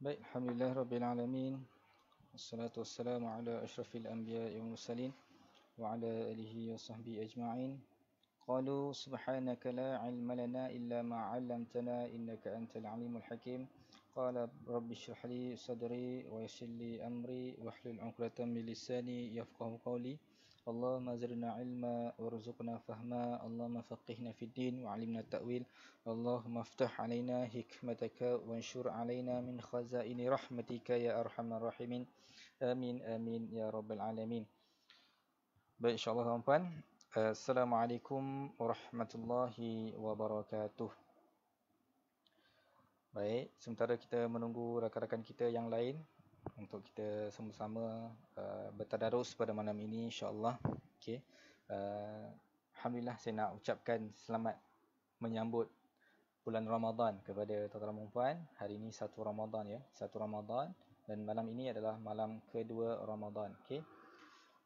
Baik, Alhamdulillah Rabbil Alamin Assalatu wassalamu ala ashrafil anbiya wa mursalin Wa ala alihi wa sahbihi ajma'in Qalu subhanaka la ilma lana illa ma'allamtana innaka antal alimul hakim Qala rabbi syrahli sadri wa yasirli amri Wa hlul uqlatan milisani yafqahu qawli اللهم زرنا علما وارزقنا فهما اللهم فقهنا في الدين وعلمنا التأويل اللهم افتح علينا حكمتك وانشر علينا من خزائن رحمتك يا أرحم الراحمين آمين آمين يا رب العالمين Baik insyaAllah tuan-puan Assalamualaikum warahmatullahi wabarakatuh Baik, sementara kita menunggu rakan-rakan kita yang lain untuk kita sama-sama uh, bertadarus pada malam ini insyaallah. allah Okey. Uh, alhamdulillah saya nak ucapkan selamat menyambut bulan Ramadan kepada tuan-tuan dan puan. Hari ini satu Ramadan ya, satu Ramadan dan malam ini adalah malam kedua Ramadan. Okey.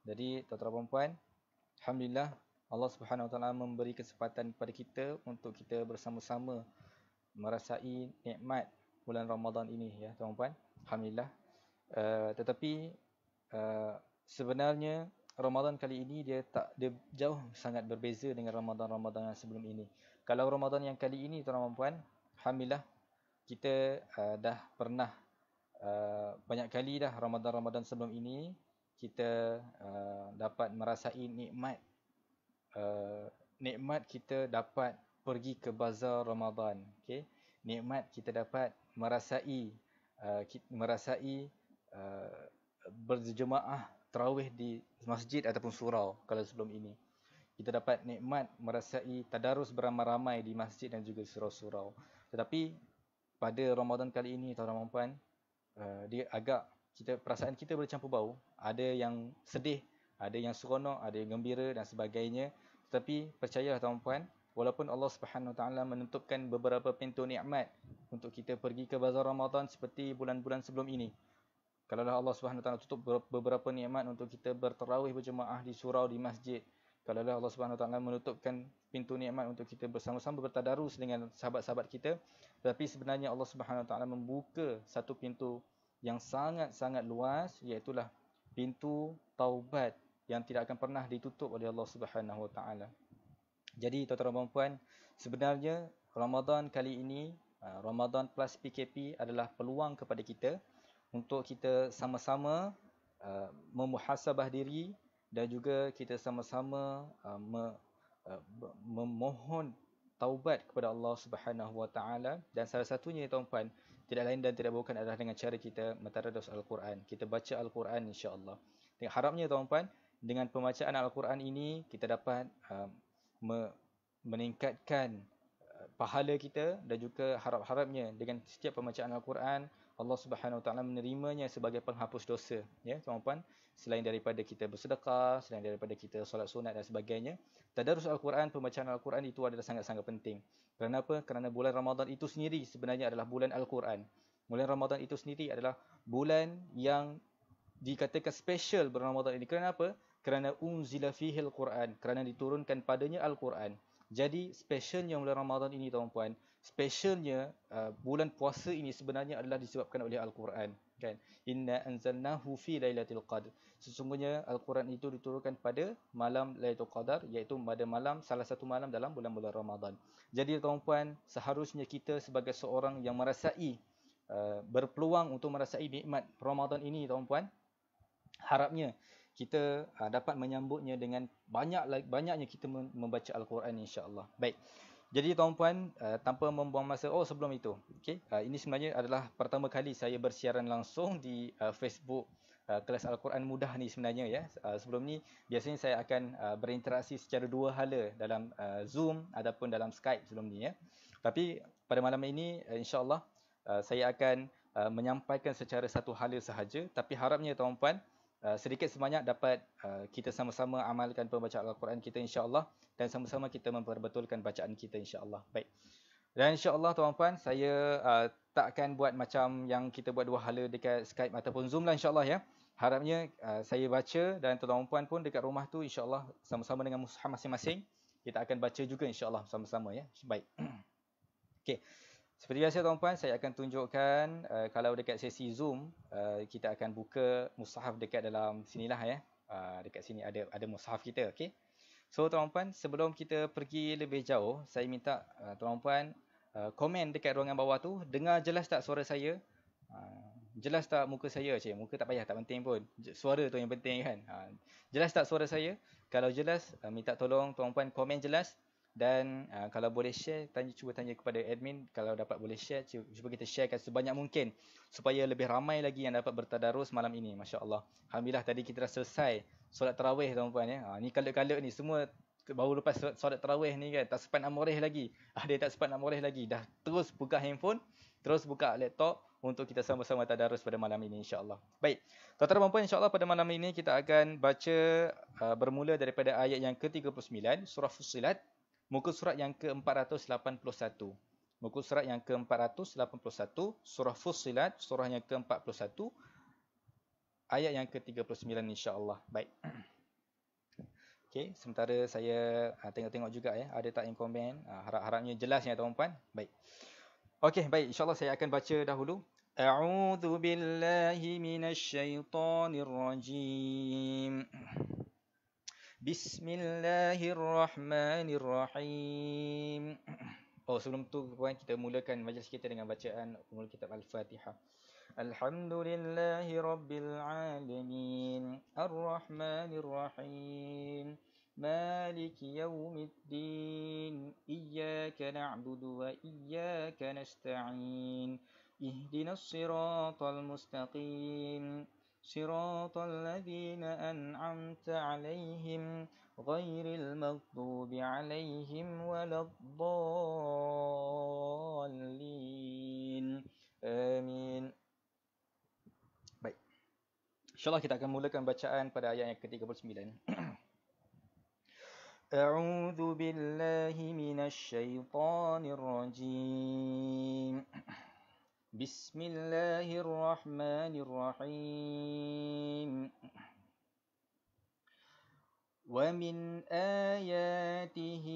Jadi tuan-tuan dan puan, alhamdulillah Allah Subhanahu Wa Taala memberi kesempatan kepada kita untuk kita bersama-sama merasai nikmat bulan Ramadan ini ya, tuan-tuan. Alhamdulillah Eh, tetapi uh, sebenarnya Ramadan kali ini dia tak dia jauh sangat berbeza dengan Ramadan-Ramadan yang sebelum ini. Kalau Ramadan yang kali ini tuan dan puan, alhamdulillah kita uh, dah pernah uh, banyak kali dah Ramadan-Ramadan sebelum ini kita uh, dapat merasai nikmat uh, nikmat kita dapat pergi ke bazar Ramadan, okey. Nikmat kita dapat merasai uh, merasai Uh, berjemaah terawih di masjid ataupun surau kalau sebelum ini. Kita dapat nikmat merasai tadarus beramai-ramai di masjid dan juga surau-surau. Tetapi pada Ramadan kali ini, tuan-tuan dan puan, uh, dia agak kita perasaan kita bercampur bau. Ada yang sedih, ada yang seronok, ada yang gembira dan sebagainya. Tetapi percayalah tuan-tuan puan, walaupun Allah Subhanahu Wa Taala menutupkan beberapa pintu nikmat untuk kita pergi ke bazar Ramadan seperti bulan-bulan sebelum ini, Kalaulah Allah SWT tutup beberapa nikmat untuk kita berterawih berjemaah di surau, di masjid. Kalaulah Allah SWT menutupkan pintu nikmat untuk kita bersama-sama bertadarus dengan sahabat-sahabat kita. Tetapi sebenarnya Allah Subhanahu Taala membuka satu pintu yang sangat-sangat luas iaitulah pintu taubat yang tidak akan pernah ditutup oleh Allah SWT. Jadi tuan-tuan dan puan, sebenarnya Ramadan kali ini, uh, Ramadan plus PKP adalah peluang kepada kita untuk kita sama-sama uh, memuhasabah diri dan juga kita sama-sama uh, me, uh, memohon taubat kepada Allah Subhanahu Wa Taala dan salah satunya tuan-tuan tidak lain dan tidak bukan adalah dengan cara kita mentadarus al-Quran. Kita baca al-Quran insya-Allah. Dan harapnya tuan-tuan dengan pembacaan al-Quran ini kita dapat uh, me, meningkatkan uh, pahala kita dan juga harap-harapnya dengan setiap pembacaan al-Quran Allah Subhanahu Wa Taala menerimanya sebagai penghapus dosa ya tuan-tuan selain daripada kita bersedekah selain daripada kita solat sunat dan sebagainya tadarus al-Quran pembacaan al-Quran itu adalah sangat-sangat penting kenapa kerana bulan Ramadan itu sendiri sebenarnya adalah bulan al-Quran bulan Ramadan itu sendiri adalah bulan yang dikatakan special bulan Ramadan ini kenapa kerana unzila fihi al-Quran kerana diturunkan padanya al-Quran jadi specialnya bulan Ramadan ini tuan-tuan specialnya uh, bulan puasa ini sebenarnya adalah disebabkan oleh al-Quran kan inna anzalnahu fi lailatul qadar. sesungguhnya al-Quran itu diturunkan pada malam lailatul qadar iaitu pada malam salah satu malam dalam bulan-bulan Ramadan jadi tuan puan seharusnya kita sebagai seorang yang merasai uh, berpeluang untuk merasai nikmat Ramadan ini tuan puan harapnya kita uh, dapat menyambutnya dengan banyak banyaknya kita membaca al-Quran insya-Allah baik jadi tuan-puan, uh, tanpa membuang masa, oh sebelum itu, okay, uh, ini sebenarnya adalah pertama kali saya bersiaran langsung di uh, Facebook uh, kelas Al-Quran Mudah ni sebenarnya ya. Uh, sebelum ni, biasanya saya akan uh, berinteraksi secara dua hala dalam uh, Zoom ataupun dalam Skype sebelum ni ya. Tapi pada malam ini, uh, insyaAllah uh, saya akan uh, menyampaikan secara satu hala sahaja. Tapi harapnya tuan-puan, uh, Eh, sedikit sebanyak dapat uh, kita sama-sama amalkan pembacaan Al-Quran kita insya-Allah dan sama-sama kita memperbetulkan bacaan kita insya-Allah. Baik. Dan insya-Allah tuan tuan saya uh, eh, tak buat macam yang kita buat dua hala dekat Skype ataupun Zoom lah insya-Allah ya. Harapnya uh, saya baca dan tuan tuan pun dekat rumah tu insya-Allah sama-sama dengan mushaf masing-masing kita akan baca juga insya-Allah sama-sama ya. Baik. Okey. Seperti biasa tuan-puan, saya akan tunjukkan uh, kalau dekat sesi Zoom, uh, kita akan buka mushaf dekat dalam sini lah ya. Uh, dekat sini ada ada mushaf kita, okey. So tuan-puan, sebelum kita pergi lebih jauh, saya minta uh, tuan-puan uh, komen dekat ruangan bawah tu, dengar jelas tak suara saya? Uh, jelas tak muka saya, cik? Muka tak payah, tak penting pun. Suara tu yang penting kan. Uh, jelas tak suara saya? Kalau jelas, uh, minta tolong tuan-puan komen jelas dan uh, kalau boleh share tanya cuba tanya kepada admin kalau dapat boleh share cuba, cuba kita sharekan sebanyak mungkin supaya lebih ramai lagi yang dapat bertadarus malam ini masya-Allah alhamdulillah tadi kita dah selesai solat tarawih tuan-tuan ya ha, ni kalut-kalut ni semua baru lepas solat tarawih ni kan tak sempat nak moreh lagi ada tak sempat nak moreh lagi dah terus buka handphone terus buka laptop untuk kita sama-sama tadarus pada malam ini insya-Allah. Baik. Tuan-tuan dan puan insya-Allah pada malam ini kita akan baca uh, bermula daripada ayat yang ke-39 surah Fusilat. Muka surat yang ke-481. Muka surat yang ke-481, surah Fusilat, surah yang ke-41, ayat yang ke-39 insyaAllah. Baik. Okay, sementara saya ah, tengok-tengok juga ya, ada tak yang komen? Ah, harap-harapnya jelasnya ya, tuan-puan. Baik. Okey, baik. InsyaAllah saya akan baca dahulu. A'udhu billahi minasyaitanirrajim. rajim. Bismillahirrahmanirrahim. Oh sebelum tu puan kita mulakan majlis kita dengan bacaan mula kitab Al-Fatihah. Alhamdulillahirabbil alamin. Arrahmanirrahim. مالك يوم iyyaka إياك نعبد وإياك نستعين اهدنا الصراط المستقيم صراط الذين أنعمت عليهم غير المغضوب عليهم ولا الضالين آمين Baik. InsyaAllah kita akan mulakan bacaan pada ayat yang ke-39. أعوذ بالله من الشيطان الرجيم Bismillahirrahmanirrahim. الله الرحمن الرحيم ومن آياته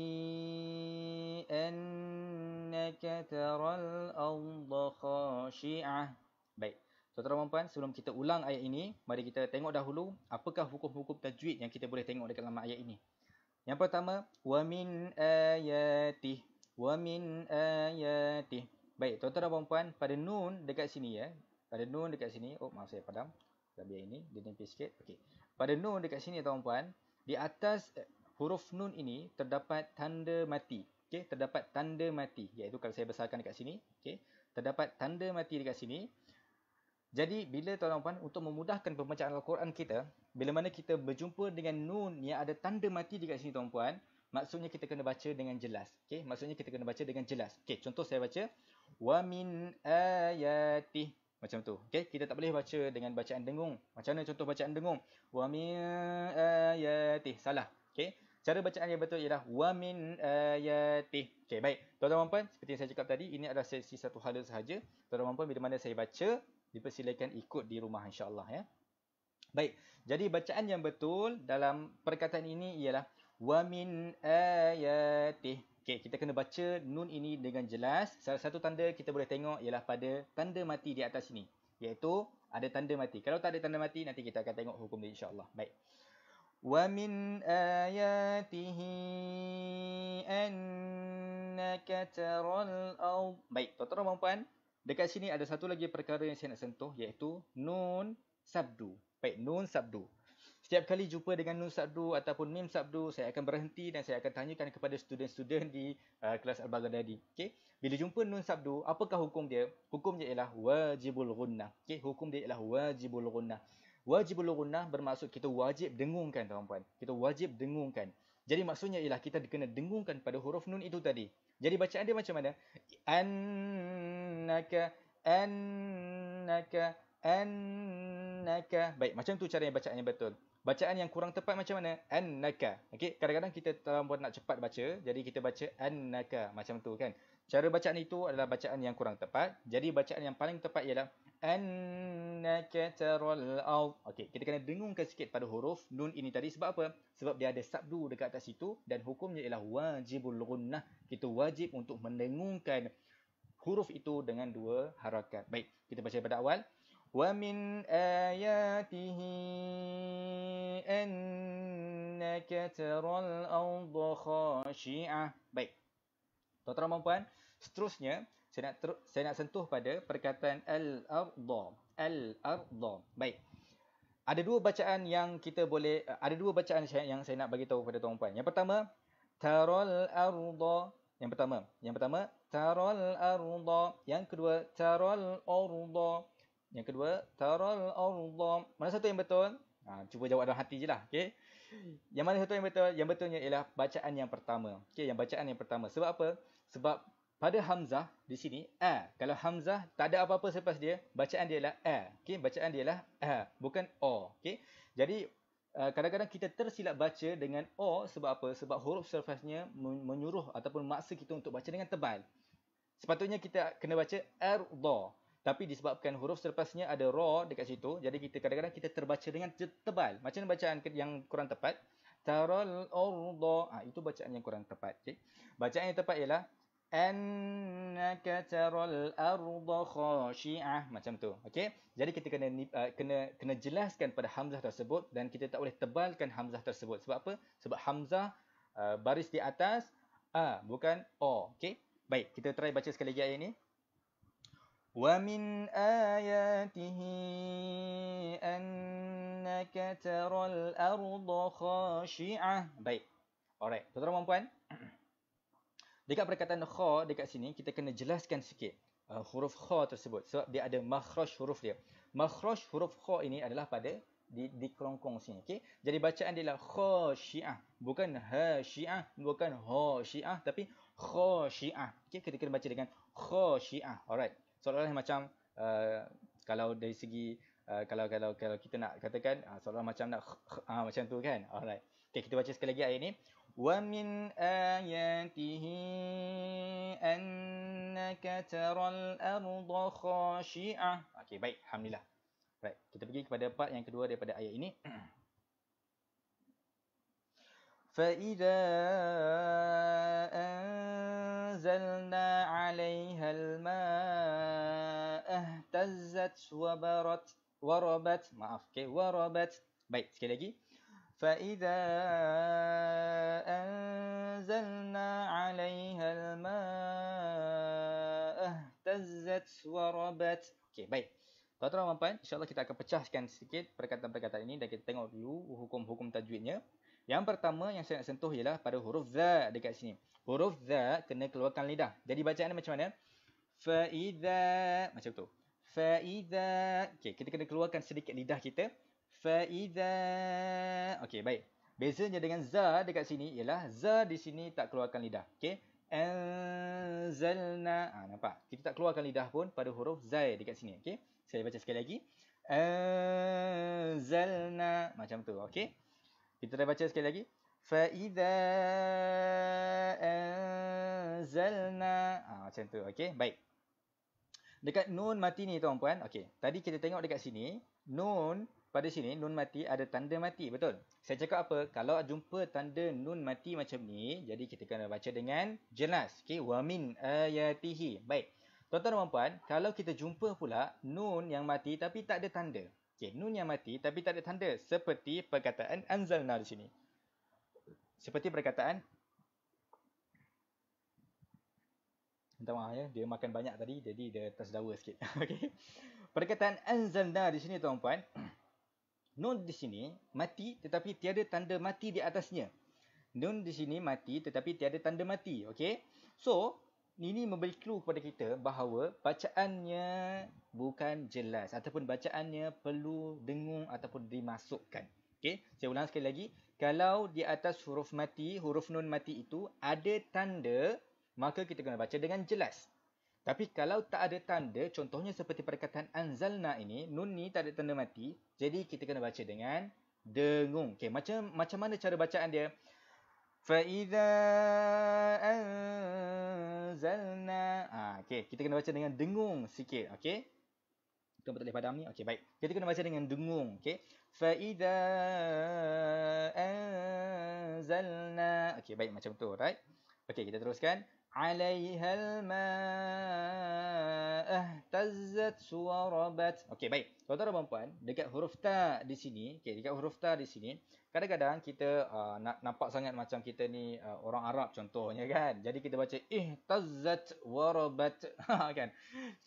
أنك ترى الأرض Baik, tuan-tuan dan puan, sebelum kita ulang ayat ini, mari kita tengok dahulu apakah hukum-hukum tajwid yang kita boleh tengok dekat dalam ayat ini. Yang pertama, وَمِنْ آيَاتِهِ وَمِنْ آيَاتِهِ Baik, tuan-tuan dan puan-puan, pada nun dekat sini ya. Pada nun dekat sini, oh maaf saya padam. Dah biar ini, dia tempel sikit. Okey. Pada nun dekat sini tuan-puan, di atas eh, huruf nun ini terdapat tanda mati. Okey, terdapat tanda mati iaitu kalau saya besarkan dekat sini, okey. Terdapat tanda mati dekat sini. Jadi bila tuan dan puan untuk memudahkan pembacaan Al-Quran kita, bila mana kita berjumpa dengan nun yang ada tanda mati dekat sini tuan dan puan, maksudnya kita kena baca dengan jelas okey maksudnya kita kena baca dengan jelas okey contoh saya baca wa min ayati macam tu okey kita tak boleh baca dengan bacaan dengung macam mana contoh bacaan dengung wa min ayati salah okey cara bacaan yang betul ialah wa min ayati okey baik tuan-tuan puan-puan seperti yang saya cakap tadi ini adalah sesi satu hala sahaja tuan-tuan puan-puan bila mana saya baca dipersilakan ikut di rumah insyaallah ya Baik, jadi bacaan yang betul dalam perkataan ini ialah wa min ayatih. Okey, kita kena baca nun ini dengan jelas. Salah satu tanda kita boleh tengok ialah pada tanda mati di atas sini. Iaitu ada tanda mati. Kalau tak ada tanda mati, nanti kita akan tengok hukum dia insyaAllah. Baik. Wa min ayatihi annaka taral ard. Baik, tuan-tuan dan puan, dekat sini ada satu lagi perkara yang saya nak sentuh iaitu nun sabdu. Baik, nun sabdu. Setiap kali jumpa dengan Nun Sabdu ataupun Mim Sabdu, saya akan berhenti dan saya akan tanyakan kepada student-student di uh, kelas Al-Baghdadi. Okay? Bila jumpa Nun Sabdu, apakah hukum dia? Hukum dia ialah wajibul gunnah. Okay? Hukum dia ialah wajibul gunnah. Wajibul gunnah bermaksud kita wajib dengungkan, tuan puan. Kita wajib dengungkan. Jadi maksudnya ialah kita kena dengungkan pada huruf Nun itu tadi. Jadi bacaan dia macam mana? Annaka, annaka, annaka. Baik, macam tu cara yang bacaannya betul. Bacaan yang kurang tepat macam mana? Annaka. Okey, kadang-kadang kita terlalu nak cepat baca, jadi kita baca annaka macam tu kan. Cara bacaan itu adalah bacaan yang kurang tepat. Jadi bacaan yang paling tepat ialah annaka tarul al. Okey, kita kena dengungkan sikit pada huruf nun ini tadi sebab apa? Sebab dia ada sabdu dekat atas situ dan hukumnya ialah wajibul gunnah. Kita wajib untuk mendengungkan huruf itu dengan dua harakat. Baik, kita baca pada awal. ومن آياته أنك ترى الأرض خاشعة Baik. Tuan-tuan dan puan, seterusnya saya nak ter- saya nak sentuh pada perkataan al-ardha. Al-ardha. Baik. Ada dua bacaan yang kita boleh ada dua bacaan yang saya nak bagi tahu kepada tuan puan. Yang pertama, tarol arda. Yang pertama, yang pertama tarol arda. Yang kedua, tarol arda. Yang kedua, taral arda. Mana satu yang betul? Ha, cuba jawab dalam hati je lah. Okay? Yang mana satu yang betul? Yang betulnya ialah bacaan yang pertama. Okay, yang bacaan yang pertama. Sebab apa? Sebab pada Hamzah di sini, A. Kalau Hamzah tak ada apa-apa selepas dia, bacaan dia ialah A. Okay? Bacaan dia ialah A. Bukan O. Okay? Jadi, e, kadang-kadang kita tersilap baca dengan O sebab apa? Sebab huruf selepasnya menyuruh ataupun maksa kita untuk baca dengan tebal. Sepatutnya kita kena baca Erdo tapi disebabkan huruf selepasnya ada ra dekat situ jadi kita kadang-kadang kita terbaca dengan tebal macam bacaan yang kurang tepat taral urda ah itu bacaan yang kurang tepat okey bacaan yang tepat ialah annaka taral arda khashi'ah macam tu okey jadi kita kena ah, kena kena jelaskan pada hamzah tersebut dan kita tak boleh tebalkan hamzah tersebut sebab apa sebab hamzah ah, baris di atas a ah, bukan o okey baik kita try baca sekali lagi ayat ini ومن آياته أنك ترى الأرض خاشعة baik alright tuan-tuan dan puan dekat perkataan kha dekat sini kita kena jelaskan sikit uh, huruf kha tersebut sebab dia ada makhraj huruf dia makhraj huruf kha ini adalah pada di, di kerongkong sini okey jadi bacaan dia ialah khashiah bukan hasyiah bukan ha tapi khashiah okey kita kena baca dengan khashiah alright Soalan olah macam uh, kalau dari segi uh, kalau kalau kalau kita nak katakan uh, seolah macam nak uh, macam tu kan alright okey kita baca sekali lagi ayat ni wa min ayatihi annaka taral ardh khashi'ah okey baik alhamdulillah Right. Kita pergi kepada part yang kedua daripada ayat ini. فَإِذَا alaiha al ma ihtazzat wabarat warabat maaf ke okay, warabat baik sekali lagi fa idza anzalna 'alayha al-ma'a ihtazzat warabat okey baik tuan-tuan dan puan insyaallah kita akan pecahkan sedikit perkataan-perkataan ini dan kita tengok dulu hukum-hukum tajwidnya yang pertama yang saya nak sentuh ialah pada huruf za dekat sini huruf za kena keluarkan lidah jadi bacaan macam mana fa macam tu Faiza. okay kita kena keluarkan sedikit lidah kita. Faiza. okay baik. Bezanya dengan za dekat sini ialah za di sini tak keluarkan lidah. Okay. Anzalna. Ah, ha, nampak. Kita tak keluarkan lidah pun pada huruf za dekat sini. Okay. Saya baca sekali lagi. Anzalna macam tu. Okay. Kita dah baca sekali lagi. Faiza anzalna. ha, macam tu. Okay. Baik. Dekat nun mati ni tuan-puan. Okey, tadi kita tengok dekat sini. Nun pada sini, nun mati ada tanda mati. Betul? Saya cakap apa? Kalau jumpa tanda nun mati macam ni, jadi kita kena baca dengan jelas. Okey, wa min ayatihi. Baik. Tuan-tuan dan puan kalau kita jumpa pula nun yang mati tapi tak ada tanda. Okey, nun yang mati tapi tak ada tanda. Seperti perkataan anzalna di sini. Seperti perkataan Minta maaf ya, dia makan banyak tadi jadi dia tersedawa sikit. Okay. Perkataan anzalna di sini tuan puan. Nun di sini mati tetapi tiada tanda mati di atasnya. Nun di sini mati tetapi tiada tanda mati. Okay. So, ini memberi clue kepada kita bahawa bacaannya bukan jelas ataupun bacaannya perlu dengung ataupun dimasukkan. Okay. saya ulang sekali lagi. Kalau di atas huruf mati, huruf nun mati itu ada tanda maka kita kena baca dengan jelas. Tapi kalau tak ada tanda, contohnya seperti perkataan anzalna ini, nun ni tak ada tanda mati, jadi kita kena baca dengan dengung. Okey, macam macam mana cara bacaan dia? Fa idza anzalna. Ah, okey, kita kena baca dengan dengung sikit, okey? kita boleh padam ni? Okey, baik. Kita kena baca dengan dengung, okey? Fa idza anzalna. Okey, baik macam tu, right? Okey, kita teruskan. عليها الماء اهتزت وربت Okay, baik. Tuan-tuan dan puan dekat huruf ta di sini, okay, dekat huruf ta di sini, kadang-kadang kita uh, nampak sangat macam kita ni uh, orang Arab contohnya kan. Jadi kita baca ihtazat warabat ha, kan.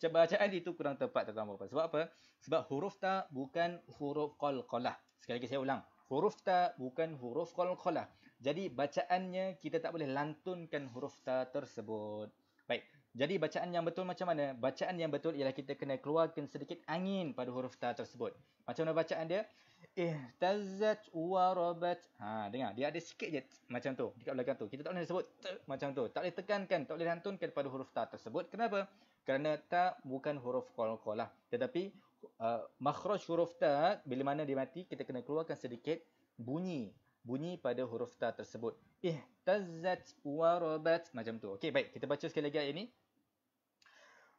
Cuba Bacaan itu kurang tepat tuan-tuan puan Sebab apa? Sebab huruf ta bukan huruf qalqalah. Sekali lagi saya ulang. Huruf ta bukan huruf qalqalah. Kol jadi bacaannya kita tak boleh lantunkan huruf ta tersebut. Baik. Jadi bacaan yang betul macam mana? Bacaan yang betul ialah kita kena keluarkan sedikit angin pada huruf ta tersebut. Macam mana bacaan dia? Eh, tazat warabat. Ha, dengar. Dia ada sikit je macam tu. Dekat belakang tu. Kita tak boleh sebut t macam tu. Tak boleh tekankan, tak boleh lantunkan pada huruf ta tersebut. Kenapa? Kerana ta bukan huruf kol-kol lah. Tetapi uh, makhraj huruf ta bila mana dia mati, kita kena keluarkan sedikit bunyi bunyi pada huruf ta tersebut. Eh, tazat warabat macam tu. Okey, baik, kita baca sekali lagi ayat ini.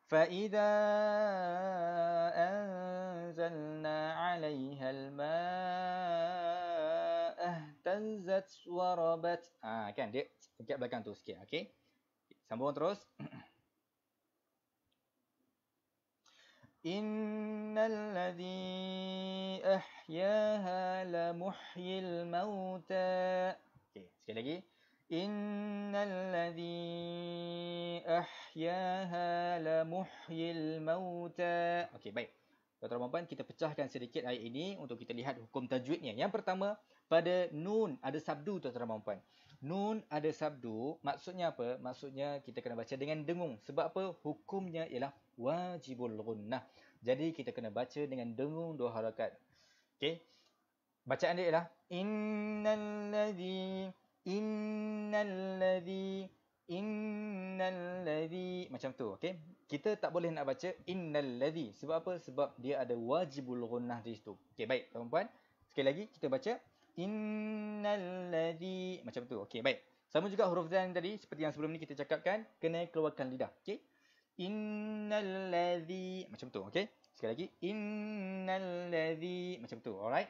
Faida azalna anzalna 'alayha tazat warabat. Ah, ha, kan dia dekat belakang tu sikit, okey. Sambung terus. Innal ladzi ahyaha la muhyil mauta. Okey, sekali lagi. Innalladhi ahyaha la muhyil mauta. Okay baik. Tuan-tuan puan-puan, kita pecahkan sedikit ayat ini untuk kita lihat hukum tajwidnya. Yang pertama, pada nun ada sabdu tuan-tuan puan-puan. Nun ada sabdu, maksudnya apa? Maksudnya kita kena baca dengan dengung. Sebab apa? Hukumnya ialah wajibul gunnah. Jadi kita kena baca dengan dengung dua harakat. Okay. Bacaan dia ialah innal ladhi innal ladhi innal ladhi macam tu okey kita tak boleh nak baca innal ladhi sebab apa sebab dia ada wajibul gunnah di situ okey baik tuan puan sekali lagi kita baca innal ladhi macam tu okey baik sama juga huruf zain tadi seperti yang sebelum ni kita cakapkan kena keluarkan lidah okey innal ladhi macam tu okey Sekali lagi innallazi macam tu. Alright.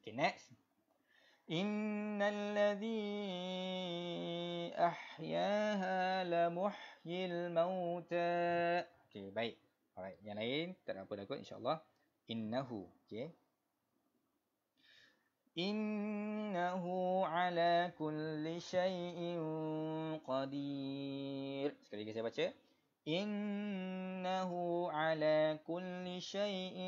Okay next. Innallazi ahyaaha la muhyil mauta. Okay baik. Alright. Yang lain tak ada apa dah kot insya-Allah. Innahu. Okay. Innahu ala kulli syai'in qadir. Sekali lagi saya baca. إنه على كل شيء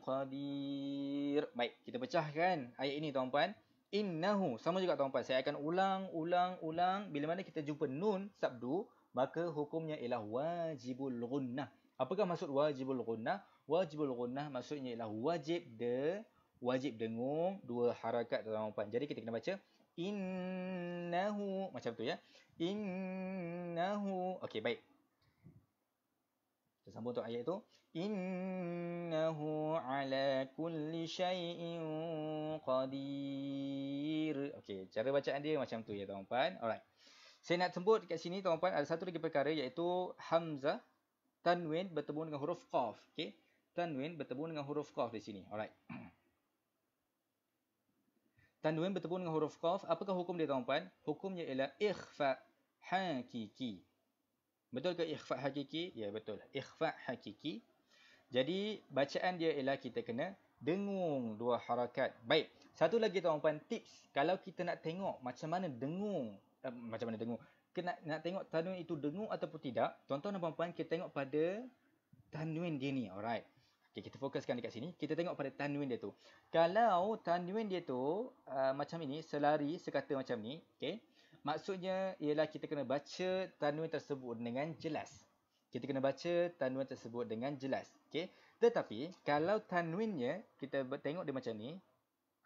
قدير Baik, kita pecahkan ayat ini tuan-puan Innahu, sama juga tuan-puan Saya akan ulang, ulang, ulang Bila mana kita jumpa nun, sabdu Maka hukumnya ialah wajibul gunnah Apakah maksud wajibul gunnah? Wajibul gunnah maksudnya ialah wajib de Wajib dengung Dua harakat tuan-puan Jadi kita kena baca Innahu Macam tu ya Innahu Okey baik kita sambung untuk ayat itu. Innahu ala kulli syai'in qadir. Okey, cara bacaan dia macam tu ya, tuan puan. Alright. Saya nak sebut dekat sini, tuan puan, ada satu lagi perkara iaitu Hamzah. Tanwin bertemu dengan huruf Qaf. Okey. Tanwin bertemu dengan huruf Qaf di sini. Alright. Tanwin bertemu dengan huruf Qaf. Apakah hukum dia, tuan puan? Hukumnya ialah ikhfa hakiki. Betul ke ikhfa hakiki? Ya, betul. Ikhfa hakiki. Jadi, bacaan dia ialah kita kena dengung dua harakat. Baik. Satu lagi tuan-tuan tips. Kalau kita nak tengok macam mana dengung, eh, macam mana dengung. Kena nak tengok tanwin itu dengung ataupun tidak. Tuan-tuan dan puan-puan kita tengok pada tanwin dia ni. Alright. Okay, kita fokuskan dekat sini. Kita tengok pada tanwin dia tu. Kalau tanwin dia tu uh, macam ini, selari sekata macam ni. Okay maksudnya ialah kita kena baca tanwin tersebut dengan jelas. Kita kena baca tanwin tersebut dengan jelas. Okey. Tetapi kalau tanwinnya kita tengok dia macam ni.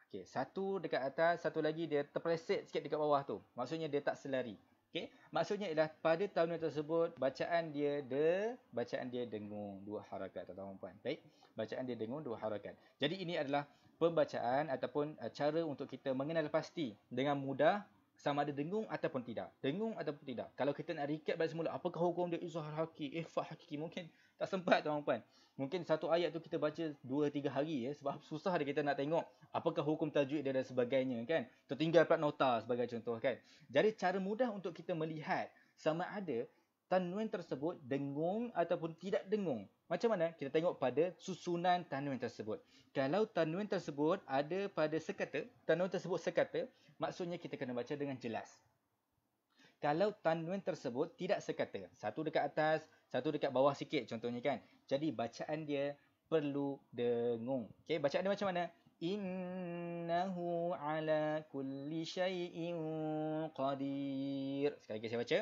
Okey, satu dekat atas, satu lagi dia terpleset sikit dekat bawah tu. Maksudnya dia tak selari. Okey. Maksudnya ialah pada tanwin tersebut bacaan dia de bacaan dia dengung dua harakat atau dan puan. Baik. Bacaan dia dengung dua harakat. Jadi ini adalah pembacaan ataupun uh, cara untuk kita mengenal pasti dengan mudah sama ada dengung ataupun tidak. Dengung ataupun tidak. Kalau kita nak recap balik semula, apakah hukum dia izhar haki, ifa hakiki? Mungkin tak sempat tuan puan. Mungkin satu ayat tu kita baca dua tiga hari ya sebab susah dia kita nak tengok apakah hukum tajwid dia dan sebagainya kan. Tertinggal plat nota sebagai contoh kan. Jadi cara mudah untuk kita melihat sama ada tanwin tersebut dengung ataupun tidak dengung. Macam mana? Kita tengok pada susunan tanwin tersebut. Kalau tanwin tersebut ada pada sekata, tanwin tersebut sekata, Maksudnya kita kena baca dengan jelas. Kalau tanwin tersebut tidak sekata, satu dekat atas, satu dekat bawah sikit contohnya kan. Jadi bacaan dia perlu dengung. Okay, bacaan dia macam mana? Innahu ala kulli syai'in qadir. Sekali lagi saya baca.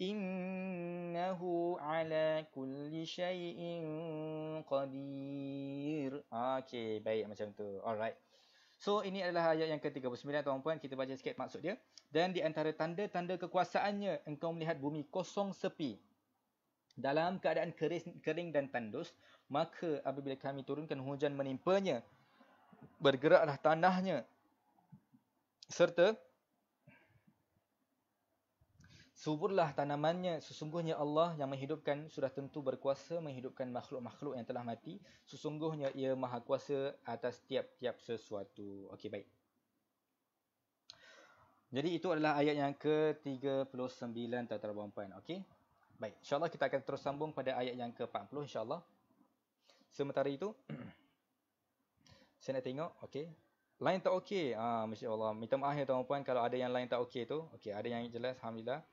Innahu ala kulli syai'in qadir. Okay, baik macam tu. Alright. So ini adalah ayat yang ke-39 tuan-puan kita baca sikit maksud dia. Dan di antara tanda-tanda kekuasaannya engkau melihat bumi kosong sepi. Dalam keadaan kering dan tandus, maka apabila kami turunkan hujan menimpanya, bergeraklah tanahnya serta Suburlah tanamannya sesungguhnya Allah yang menghidupkan sudah tentu berkuasa menghidupkan makhluk-makhluk yang telah mati sesungguhnya ia maha kuasa atas tiap-tiap sesuatu. Okey baik. Jadi itu adalah ayat yang ke-39 tuan-tuan dan puan Okey. Baik, insya-Allah kita akan terus sambung pada ayat yang ke-40 insya-Allah. Sementara itu saya nak tengok okey. Lain tak okey. Ah masya-Allah. Minta maaf ya tuan-puan kalau ada yang lain tak okey tu. Okey, ada yang jelas alhamdulillah.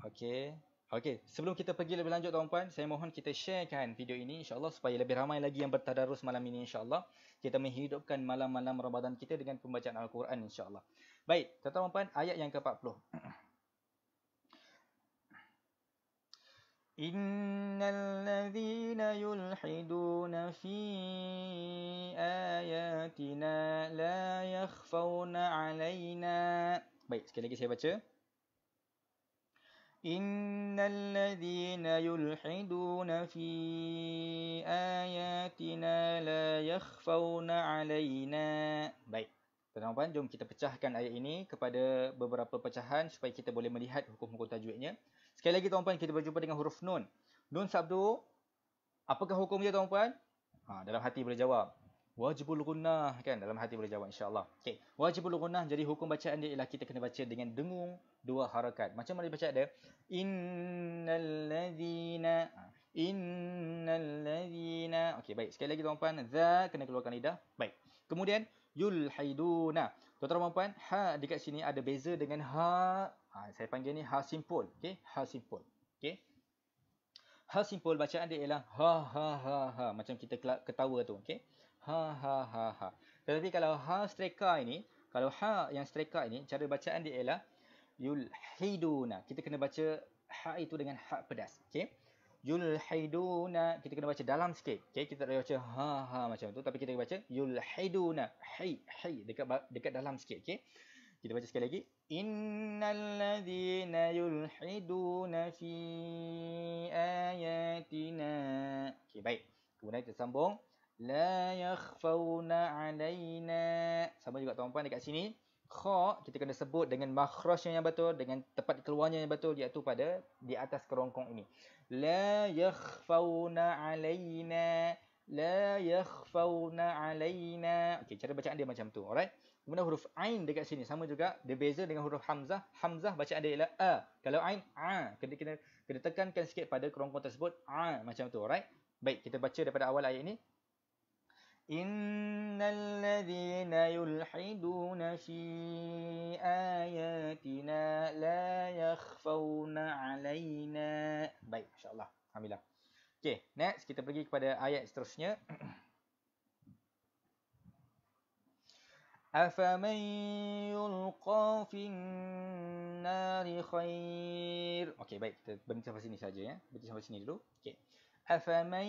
Okay. Okay, sebelum kita pergi lebih lanjut tuan-puan, saya mohon kita sharekan video ini insya Allah supaya lebih ramai lagi yang bertadarus malam ini insya Allah. Kita menghidupkan malam-malam Ramadan kita dengan pembacaan Al-Quran insya Allah. Baik, tuan-puan, ayat yang ke-40. Innal ladhina yulhiduna fi ayatina la yakhfawna alayna. Baik, sekali lagi saya baca. إن الذين يلحدون في آياتنا لا يخفون علينا Baik, tuan-tuan jom kita pecahkan ayat ini kepada beberapa pecahan supaya kita boleh melihat hukum-hukum tajwidnya. Sekali lagi tuan-tuan kita berjumpa dengan huruf Nun. Nun Sabdu, apakah hukumnya dia tuan-tuan? Ha, dalam hati boleh jawab wajibul gunnah kan dalam hati boleh jawab insyaallah okey wajibul gunnah jadi hukum bacaan dia ialah kita kena baca dengan dengung dua harakat macam mana dibaca dia innallazina ha. innallazina okey baik sekali lagi tuan-tuan za kena keluarkan lidah baik kemudian yulhiduna tuan-tuan dan puan ha dekat sini ada beza dengan ha ha saya panggil ni ha simpul okey ha simpul okey ha simpul bacaan dia ialah ha ha ha ha macam kita ketawa tu okey Ha ha ha ha. Tetapi kalau ha streka ini, kalau ha yang streka ini cara bacaan dia ialah yulhiduna. Kita kena baca ha itu dengan ha pedas. Okey. Yulhiduna kita kena baca dalam sikit. Okey, kita tak baca ha ha macam tu tapi kita baca yulhiduna hai hai dekat dekat dalam sikit. Okey. Kita baca sekali lagi. Innal ladhina yulhiduna fi ayatina. Okey, baik. Kemudian kita sambung. La yakhfawna alayna. Sama juga tuan-puan dekat sini. Kha, kita kena sebut dengan makhrasnya yang betul. Dengan tepat keluarnya yang betul. Iaitu pada di atas kerongkong ini. La yakhfawna alayna. La yakhfawna alayna. Okey, cara bacaan dia macam tu. Alright. Kemudian huruf Ain dekat sini. Sama juga. Dia beza dengan huruf Hamzah. Hamzah bacaan dia ialah A. Kalau Ain, A. Kena, kena, kena tekankan sikit pada kerongkong tersebut. A. Macam tu. Alright. Baik, kita baca daripada awal ayat ini. إن الذين يلحدون في آياتنا لا يخفون علينا Baik, insyaAllah Alhamdulillah Okay, next kita pergi kepada ayat seterusnya أفمن يلقى في النار خير Okay, baik. Kita berhenti sampai sini saja ya. Berhenti sampai sini dulu. Okay. أفمن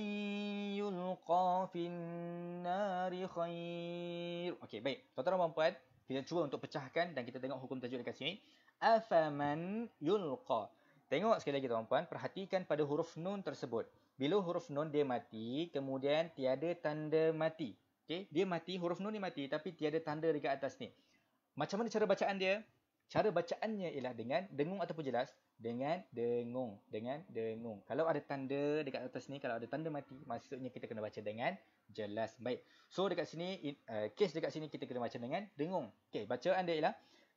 يلقى في النار خير Okay, baik. Tuan-tuan dan puan kita cuba untuk pecahkan dan kita tengok hukum tajuk dekat sini. Afaman yulqa. Tengok sekali lagi tuan-puan, perhatikan pada huruf nun tersebut. Bila huruf nun dia mati, kemudian tiada tanda mati. Okay? Dia mati, huruf nun ni mati tapi tiada tanda dekat atas ni. Macam mana cara bacaan dia? Cara bacaannya ialah dengan dengung ataupun jelas dengan dengung dengan dengung kalau ada tanda dekat atas ni kalau ada tanda mati maksudnya kita kena baca dengan jelas baik so dekat sini in, uh, case dekat sini kita kena baca dengan dengung okey bacaan dia ialah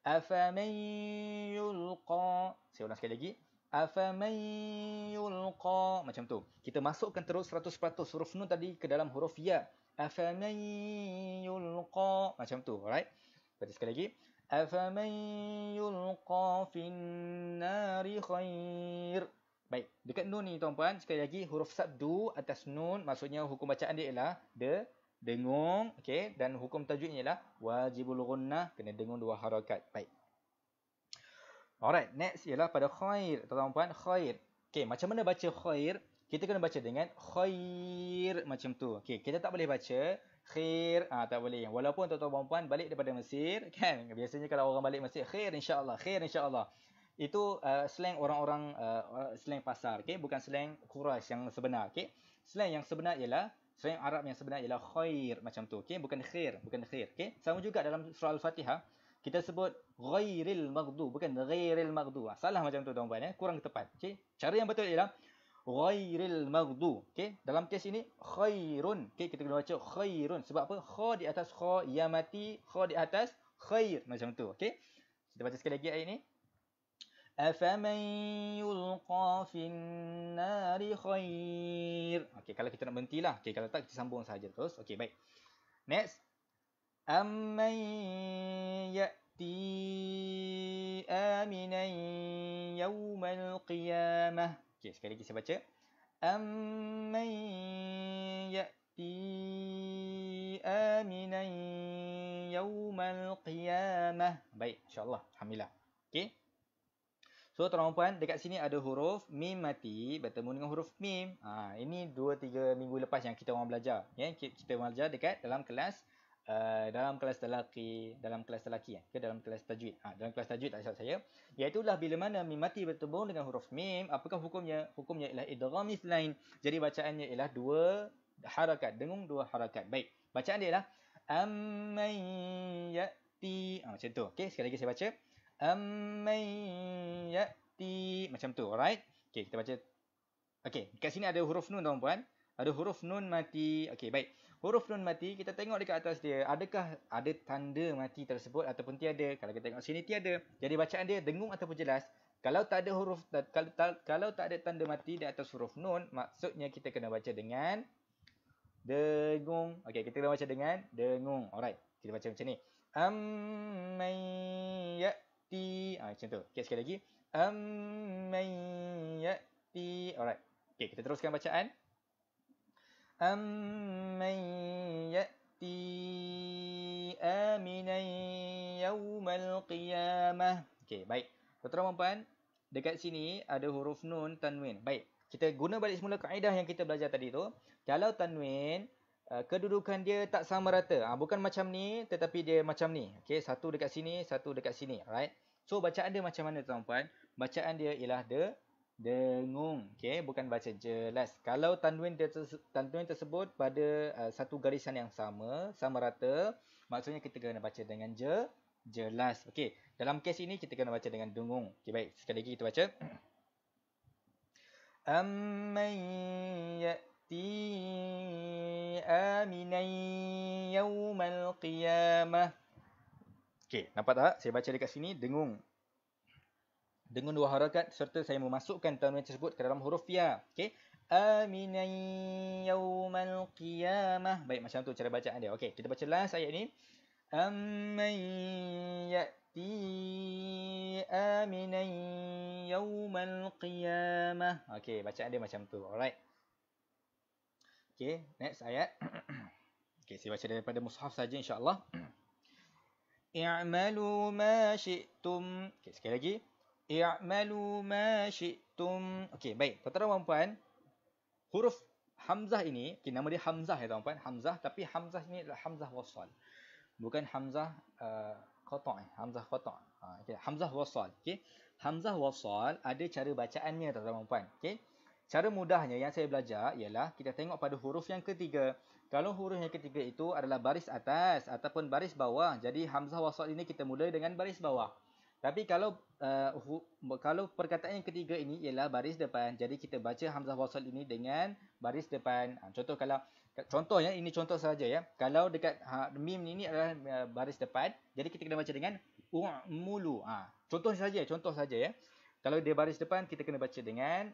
afamay yulqa saya ulang sekali lagi afamay yulqa macam tu kita masukkan terus 100% huruf nun tadi ke dalam huruf ya afamay yulqa macam tu alright baca sekali lagi Afaman yulqa fin nari khair. Baik, dekat nun ni tuan-puan, sekali lagi huruf sabdu atas nun maksudnya hukum bacaan dia ialah de dengung, okey, dan hukum tajwidnya ialah wajibul gunnah kena dengung dua harakat. Baik. Alright, next ialah pada khair, tuan-puan, khair. Okey, macam mana baca khair? Kita kena baca dengan khair macam tu. Okey, kita tak boleh baca khair ah ha, tak boleh walaupun tuan-tuan puan-puan balik daripada Mesir kan biasanya kalau orang balik Mesir khair insyaallah khair insyaallah itu uh, slang orang-orang uh, slang pasar okey bukan slang Quraisy yang sebenar okey slang yang sebenar ialah slang Arab yang sebenar ialah khair macam tu okey bukan khair bukan khair okey sama juga dalam surah al-Fatihah kita sebut ghairil maghdub bukan ghairil maghdub salah macam tu tuan-tuan ya eh? kurang tepat okey cara yang betul ialah ghairil maghdu okay? dalam kes ini khairun okay? kita kena baca khairun sebab apa kha di atas kha ya mati kha di atas khair macam tu okay? kita baca sekali lagi ayat ini afaman yulqa fin nari khair Okay, kalau kita nak berhentilah okay? kalau tak kita sambung saja terus okay? baik next amman yati aminan yawmal qiyamah Okey, sekali lagi saya baca. Amman ya'ti aminan yawmal qiyamah. Baik, insyaAllah. Alhamdulillah. Okey. So, tuan-tuan puan, dekat sini ada huruf mim mati bertemu dengan huruf mim. Ha, ini dua tiga minggu lepas yang kita orang belajar. Yeah, kita orang belajar dekat dalam kelas uh, dalam kelas lelaki, dalam kelas lelaki ya, eh, ke dalam kelas tajwid. Ha, dalam kelas tajwid tak saya. Iaitu lah bila mana mim mati bertemu dengan huruf mim, apakah hukumnya? Hukumnya ialah idgham mislain. Jadi bacaannya ialah dua harakat, dengung dua harakat. Baik. Bacaan dia ialah amman ya'ti. Ha, macam tu. Okey, sekali lagi saya baca. Amman ya'ti. Macam tu. Alright. Okey, kita baca. Okey, kat sini ada huruf nun tuan-puan. Ada huruf nun mati. Okey, baik huruf nun mati kita tengok dekat atas dia adakah ada tanda mati tersebut ataupun tiada kalau kita tengok sini tiada jadi bacaan dia dengung ataupun jelas kalau tak ada huruf kalau tak, kalau tak ada tanda mati di atas huruf nun maksudnya kita kena baca dengan dengung okey kita kena baca dengan dengung alright kita baca macam ni ammay ah macam tu okey sekali lagi ammay alright okey kita teruskan bacaan أمن يأتي آمنا يوم القيامة Okay, baik. Tuan-tuan puan-puan, dekat sini ada huruf nun tanwin. Baik. Kita guna balik semula kaedah yang kita belajar tadi tu. Kalau tanwin, uh, kedudukan dia tak sama rata. Ah, bukan macam ni, tetapi dia macam ni. Okay, satu dekat sini, satu dekat sini. Alright. So, bacaan dia macam mana tuan-puan? Bacaan dia ialah the dengung okay, bukan baca jelas kalau tanduin dia tanduin tersebut pada uh, satu garisan yang sama sama rata maksudnya kita kena baca dengan je jelas okay. dalam kes ini kita kena baca dengan dengung okay. baik sekali lagi kita baca amman yati aminai yaumal qiyamah Okay, nampak tak saya baca dekat sini dengung dengan dua harakat serta saya memasukkan tanwin tersebut ke dalam huruf ya. Okey. Aminan yawmal qiyamah. Baik macam tu cara bacaan dia. Okey, kita baca last ayat ni. Amman ya'ti aminan yawmal qiyamah. Okey, bacaan dia macam tu. Alright. Okey, next ayat. Okey, saya baca daripada mushaf saja insya-Allah. I'malu ma syi'tum. Okey, sekali lagi. I'malu ma syi'tum. Okey, baik. Tuan-tuan dan puan, huruf hamzah ini, okay, nama dia hamzah ya tuan-tuan, hamzah tapi hamzah ini adalah hamzah wasal. Bukan hamzah uh, qata', hamzah qata'. Ha, okay. hamzah wasal. Okey. Hamzah wasal ada cara bacaannya tuan-tuan dan puan. Okey. Cara mudahnya yang saya belajar ialah kita tengok pada huruf yang ketiga. Kalau huruf yang ketiga itu adalah baris atas ataupun baris bawah. Jadi hamzah wasal ini kita mulai dengan baris bawah. Tapi kalau uh, kalau perkataan yang ketiga ini ialah baris depan. Jadi kita baca hamzah wasal ini dengan baris depan. Ha, contoh kalau contoh contohnya ini contoh saja ya. Kalau dekat ha, mim ini adalah eh, baris depan. Jadi kita kena baca dengan u'mulu. Ha, contoh saja, contoh saja ya. Kalau dia baris depan kita kena baca dengan